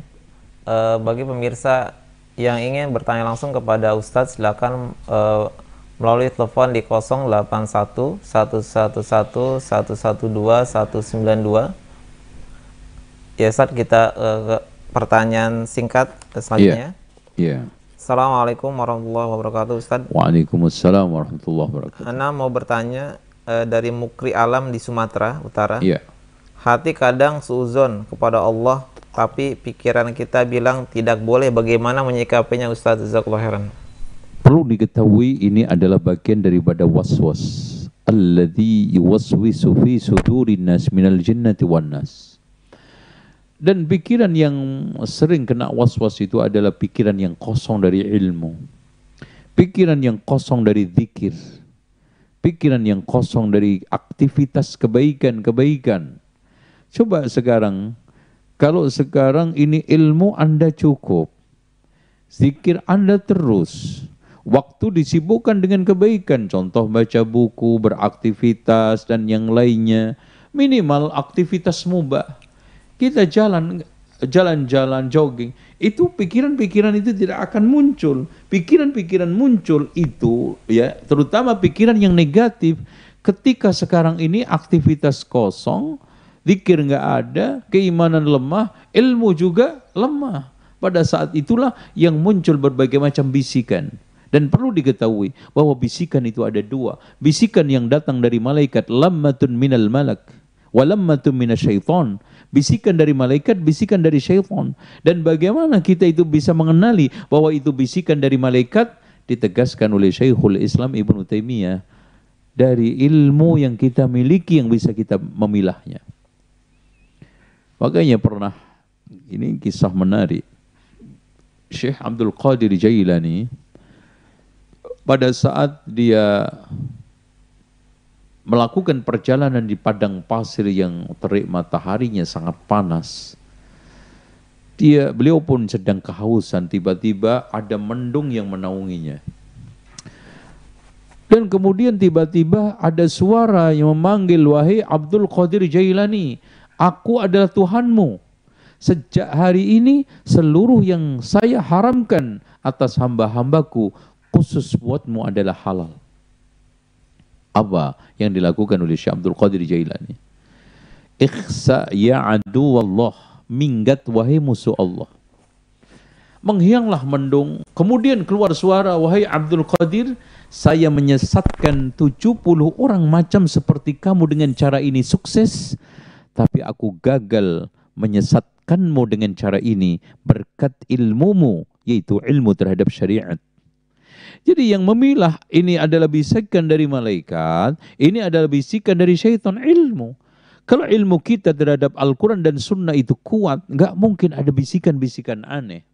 E, bagi pemirsa yang ingin bertanya langsung kepada Ustaz silakan e, melalui telepon di 081 111 112 192. Ya Ustaz kita e, pertanyaan singkat selanjutnya. Iya. Yeah. Yeah. Assalamualaikum warahmatullahi wabarakatuh Ustaz. Waalaikumsalam warahmatullahi wabarakatuh. Ana mau bertanya e, dari Mukri Alam di Sumatera Utara. Iya. Yeah hati kadang suzon kepada Allah tapi pikiran kita bilang tidak boleh bagaimana menyikapinya Ustaz Zakullah Heran perlu diketahui ini adalah bagian daripada waswas alladhi yuwaswisu fi sudurin nas minal jinnati wan nas dan pikiran yang sering kena waswas itu adalah pikiran yang kosong dari ilmu pikiran yang kosong dari zikir pikiran yang kosong dari aktivitas kebaikan-kebaikan Coba sekarang, kalau sekarang ini ilmu Anda cukup, zikir Anda terus, waktu disibukkan dengan kebaikan, contoh baca buku, beraktivitas, dan yang lainnya, minimal aktivitas mubah. Kita jalan, jalan-jalan, jogging, itu pikiran-pikiran itu tidak akan muncul. Pikiran-pikiran muncul itu, ya, terutama pikiran yang negatif, ketika sekarang ini aktivitas kosong, Zikir nggak ada, keimanan lemah, ilmu juga lemah. Pada saat itulah yang muncul berbagai macam bisikan. Dan perlu diketahui bahwa bisikan itu ada dua. Bisikan yang datang dari malaikat, lammatun minal malak, walammatun minas syaitan. Bisikan dari malaikat, bisikan dari syaitan. Dan bagaimana kita itu bisa mengenali bahwa itu bisikan dari malaikat, ditegaskan oleh Syekhul Islam Ibn Taimiyah dari ilmu yang kita miliki yang bisa kita memilahnya. Makanya pernah ini kisah menarik. Syekh Abdul Qadir Jailani pada saat dia melakukan perjalanan di padang pasir yang terik mataharinya sangat panas. Dia beliau pun sedang kehausan tiba-tiba ada mendung yang menaunginya. Dan kemudian tiba-tiba ada suara yang memanggil wahai Abdul Qadir Jailani Aku adalah Tuhanmu. Sejak hari ini seluruh yang saya haramkan atas hamba-hambaku khusus buatmu adalah halal. Apa yang dilakukan oleh Syekh Abdul Qadir Jailani? Ikhsa ya adu Allah, minggat wahai musuh Allah. Menghianglah mendung, kemudian keluar suara, wahai Abdul Qadir, saya menyesatkan 70 orang macam seperti kamu dengan cara ini sukses, tapi aku gagal menyesatkanmu dengan cara ini berkat ilmumu, yaitu ilmu terhadap syariat. Jadi yang memilah ini adalah bisikan dari malaikat, ini adalah bisikan dari syaitan ilmu. Kalau ilmu kita terhadap Al-Quran dan Sunnah itu kuat, nggak mungkin ada bisikan-bisikan aneh.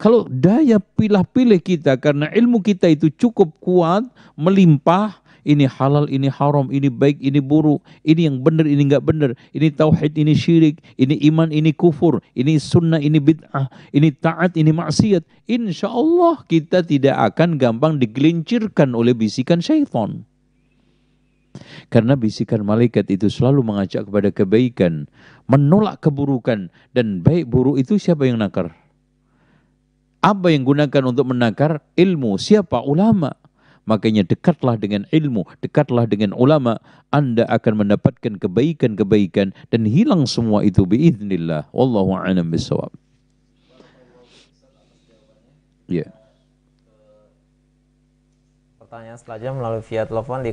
Kalau daya pilih pilih kita karena ilmu kita itu cukup kuat, melimpah, ini halal, ini haram, ini baik, ini buruk, ini yang benar, ini enggak benar, ini tauhid, ini syirik, ini iman, ini kufur, ini sunnah, ini bid'ah, ini taat, ini maksiat. Insya Allah kita tidak akan gampang digelincirkan oleh bisikan syaitan. Karena bisikan malaikat itu selalu mengajak kepada kebaikan, menolak keburukan, dan baik buruk itu siapa yang nakar? Apa yang gunakan untuk menakar? Ilmu. Siapa? Ulama. Makanya dekatlah dengan ilmu, dekatlah dengan ulama, Anda akan mendapatkan kebaikan-kebaikan dan hilang semua itu biiznillah. Wallahu a'lam bissawab. Ya. Yeah. Pertanyaan selanjutnya melalui via telepon di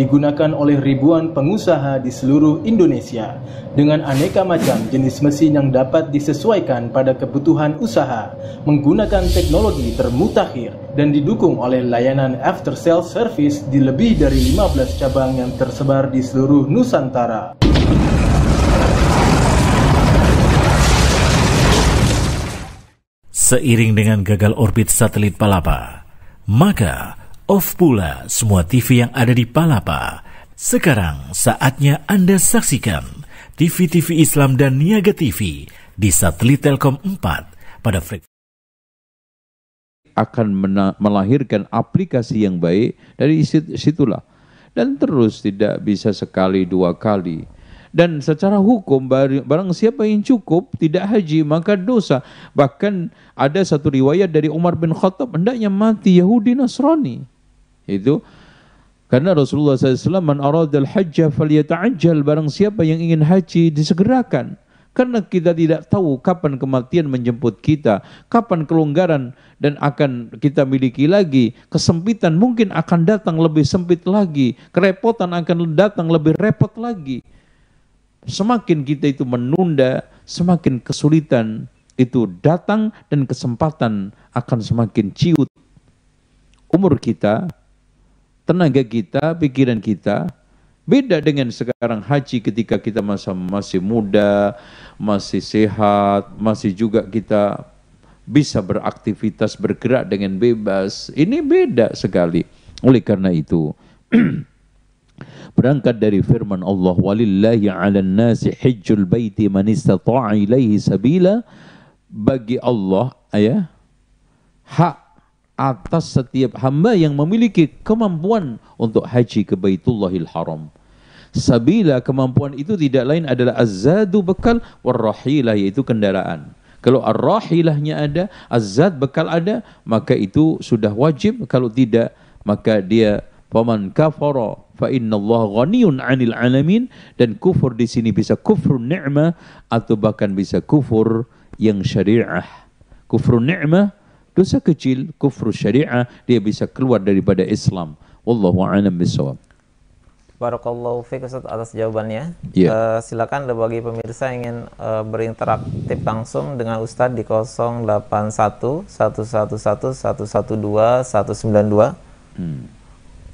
digunakan oleh ribuan pengusaha di seluruh Indonesia dengan aneka macam jenis mesin yang dapat disesuaikan pada kebutuhan usaha menggunakan teknologi termutakhir dan didukung oleh layanan after sales service di lebih dari 15 cabang yang tersebar di seluruh Nusantara. Seiring dengan gagal orbit satelit Palapa, maka off pula semua TV yang ada di Palapa. Sekarang saatnya Anda saksikan TV-TV Islam dan Niaga TV di satelit Telkom 4 pada frekuensi akan melahirkan aplikasi yang baik dari situlah dan terus tidak bisa sekali dua kali dan secara hukum barang siapa yang cukup tidak haji maka dosa bahkan ada satu riwayat dari Umar bin Khattab hendaknya mati Yahudi Nasrani itu karena Rasulullah SAW man aradal hajjah yata'ajjal barang siapa yang ingin haji disegerakan karena kita tidak tahu kapan kematian menjemput kita, kapan kelonggaran dan akan kita miliki lagi, kesempitan mungkin akan datang lebih sempit lagi, kerepotan akan datang lebih repot lagi. Semakin kita itu menunda, semakin kesulitan itu datang dan kesempatan akan semakin ciut. Umur kita tenaga kita, pikiran kita. Beda dengan sekarang haji ketika kita masa masih muda, masih sehat, masih juga kita bisa beraktivitas, bergerak dengan bebas. Ini beda sekali. Oleh karena itu, berangkat dari firman Allah walillahi 'alan nasi hajjul baiti man istata'a ilaihi sabila bagi Allah ya hak atas setiap hamba yang memiliki kemampuan untuk haji ke Baitullahil Haram. Sabila kemampuan itu tidak lain adalah azadu bekal warrahilah yaitu kendaraan. Kalau arrahilahnya ada, azad bekal ada, maka itu sudah wajib. Kalau tidak, maka dia paman kafara fa innallaha ghaniyun 'anil 'alamin dan kufur di sini bisa kufur ni'mah atau bahkan bisa kufur yang syariah. Kufur ni'mah dosa kecil kufur syariah dia bisa keluar daripada Islam wallahu a'lam bissawab Barakallahu fiik Ustaz atas jawabannya. Yeah. Ya. Uh, silakan bagi pemirsa yang ingin uh, berinteraktif langsung dengan Ustadz di 081 111 112 192. Hmm.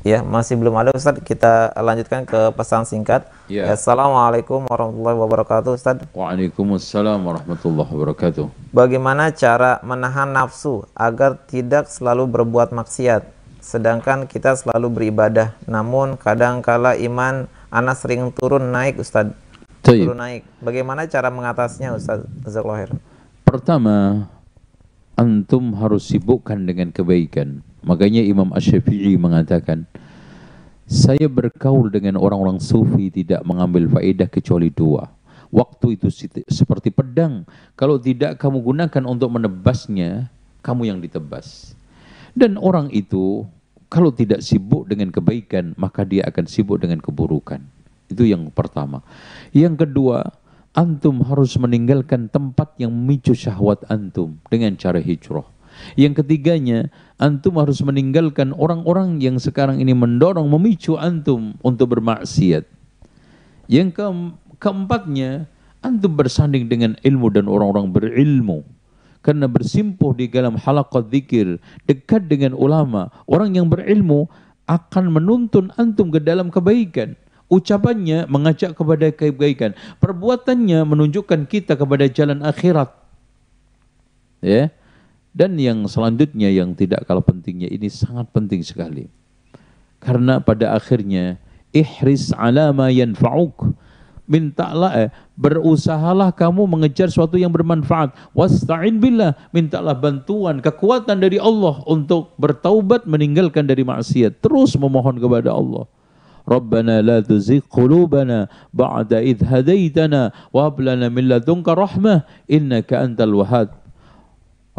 Ya, masih belum ada Ustaz. Kita lanjutkan ke pesan singkat. Ya. ya Assalamualaikum warahmatullahi wabarakatuh, Ustaz. Waalaikumsalam warahmatullahi wabarakatuh. Bagaimana cara menahan nafsu agar tidak selalu berbuat maksiat? Sedangkan kita selalu beribadah, namun kadangkala iman anak sering turun naik, Ustaz. Taib. Turun naik. Bagaimana cara mengatasinya, Ustaz? Zaklahir. Pertama, antum harus sibukkan dengan kebaikan Makanya Imam ash mengatakan, saya berkaul dengan orang-orang sufi tidak mengambil faedah kecuali dua. Waktu itu seperti pedang. Kalau tidak kamu gunakan untuk menebasnya, kamu yang ditebas. Dan orang itu kalau tidak sibuk dengan kebaikan, maka dia akan sibuk dengan keburukan. Itu yang pertama. Yang kedua, antum harus meninggalkan tempat yang memicu syahwat antum dengan cara hijrah. Yang ketiganya, antum harus meninggalkan orang-orang yang sekarang ini mendorong, memicu antum untuk bermaksiat. Yang ke keempatnya, antum bersanding dengan ilmu dan orang-orang berilmu. Karena bersimpuh di dalam halakot zikir, dekat dengan ulama, orang yang berilmu akan menuntun antum ke dalam kebaikan. Ucapannya mengajak kepada kebaikan. Perbuatannya menunjukkan kita kepada jalan akhirat. Ya. Yeah dan yang selanjutnya yang tidak kalah pentingnya ini sangat penting sekali. Karena pada akhirnya ihris ala ma yanfa'uk. Mintalah eh, berusahalah kamu mengejar sesuatu yang bermanfaat. Wasta'in billah, mintalah bantuan, kekuatan dari Allah untuk bertaubat meninggalkan dari maksiat. Terus memohon kepada Allah. Rabbana la tuzigh qulubana ba'da idh hadaitana wa hab lana min ladunka rahmah innaka antal wahhab.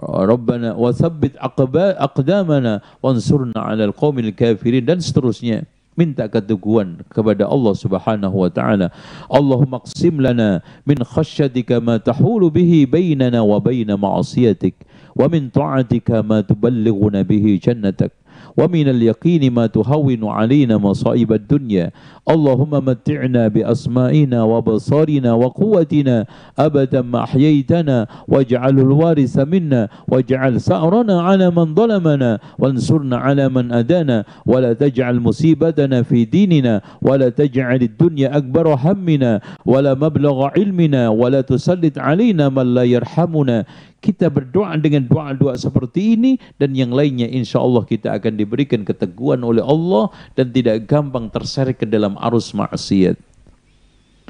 ربنا وثبت أقدامنا وانصرنا على القوم الكافرين dan seterusnya minta keteguhan kepada Allah Subhanahu wa taala. Allahumma qsim lana min khasyatika ma tahulu bihi bainana wa baina ma'siyatik wa min ta'atika ma tuballighuna bihi jannatak ومن اليقين ما تهون علينا مصائب الدنيا اللهم متعنا بأسمائنا وبصارنا وقوتنا أبدا ما أحييتنا واجعل الوارث منا واجعل سأرنا على من ظلمنا وانصرنا على من أدانا ولا تجعل مصيبتنا في ديننا ولا تجعل الدنيا أكبر همنا ولا مبلغ علمنا ولا تسلط علينا من لا يرحمنا Kita berdoa dengan doa-doa seperti ini dan yang lainnya insya Allah kita akan diberikan keteguhan oleh Allah dan tidak gampang terseret ke dalam arus maksiat.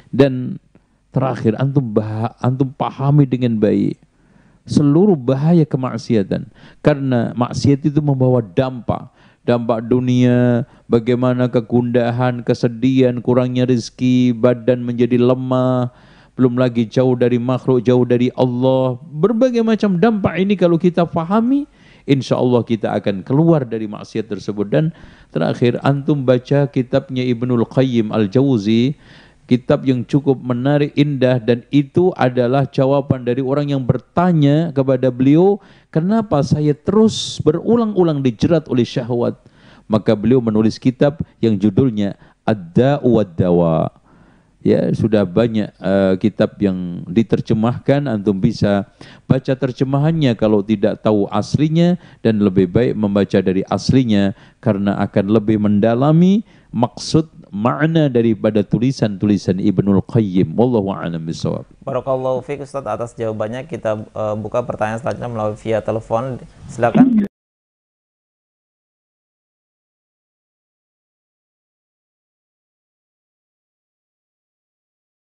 Dan terakhir antum bah antum pahami dengan baik seluruh bahaya kemaksiatan karena maksiat itu membawa dampak dampak dunia, bagaimana kegundahan, kesedihan, kurangnya rezeki badan menjadi lemah, belum lagi jauh dari makhluk, jauh dari Allah. Berbagai macam dampak ini kalau kita pahami, insya Allah kita akan keluar dari maksiat tersebut. Dan terakhir, antum baca kitabnya Ibnul Qayyim Al-Jauzi, kitab yang cukup menarik, indah, dan itu adalah jawaban dari orang yang bertanya kepada beliau, kenapa saya terus berulang-ulang dijerat oleh syahwat? Maka beliau menulis kitab yang judulnya Ad-Da'u Dawa ya sudah banyak uh, kitab yang diterjemahkan antum bisa baca terjemahannya kalau tidak tahu aslinya dan lebih baik membaca dari aslinya karena akan lebih mendalami maksud makna daripada tulisan-tulisan Ibnul Qayyim. Wallahu a'lam bissawab. Barakallahu fiik Ustaz atas jawabannya. Kita uh, buka pertanyaan selanjutnya melalui via telepon. Silakan.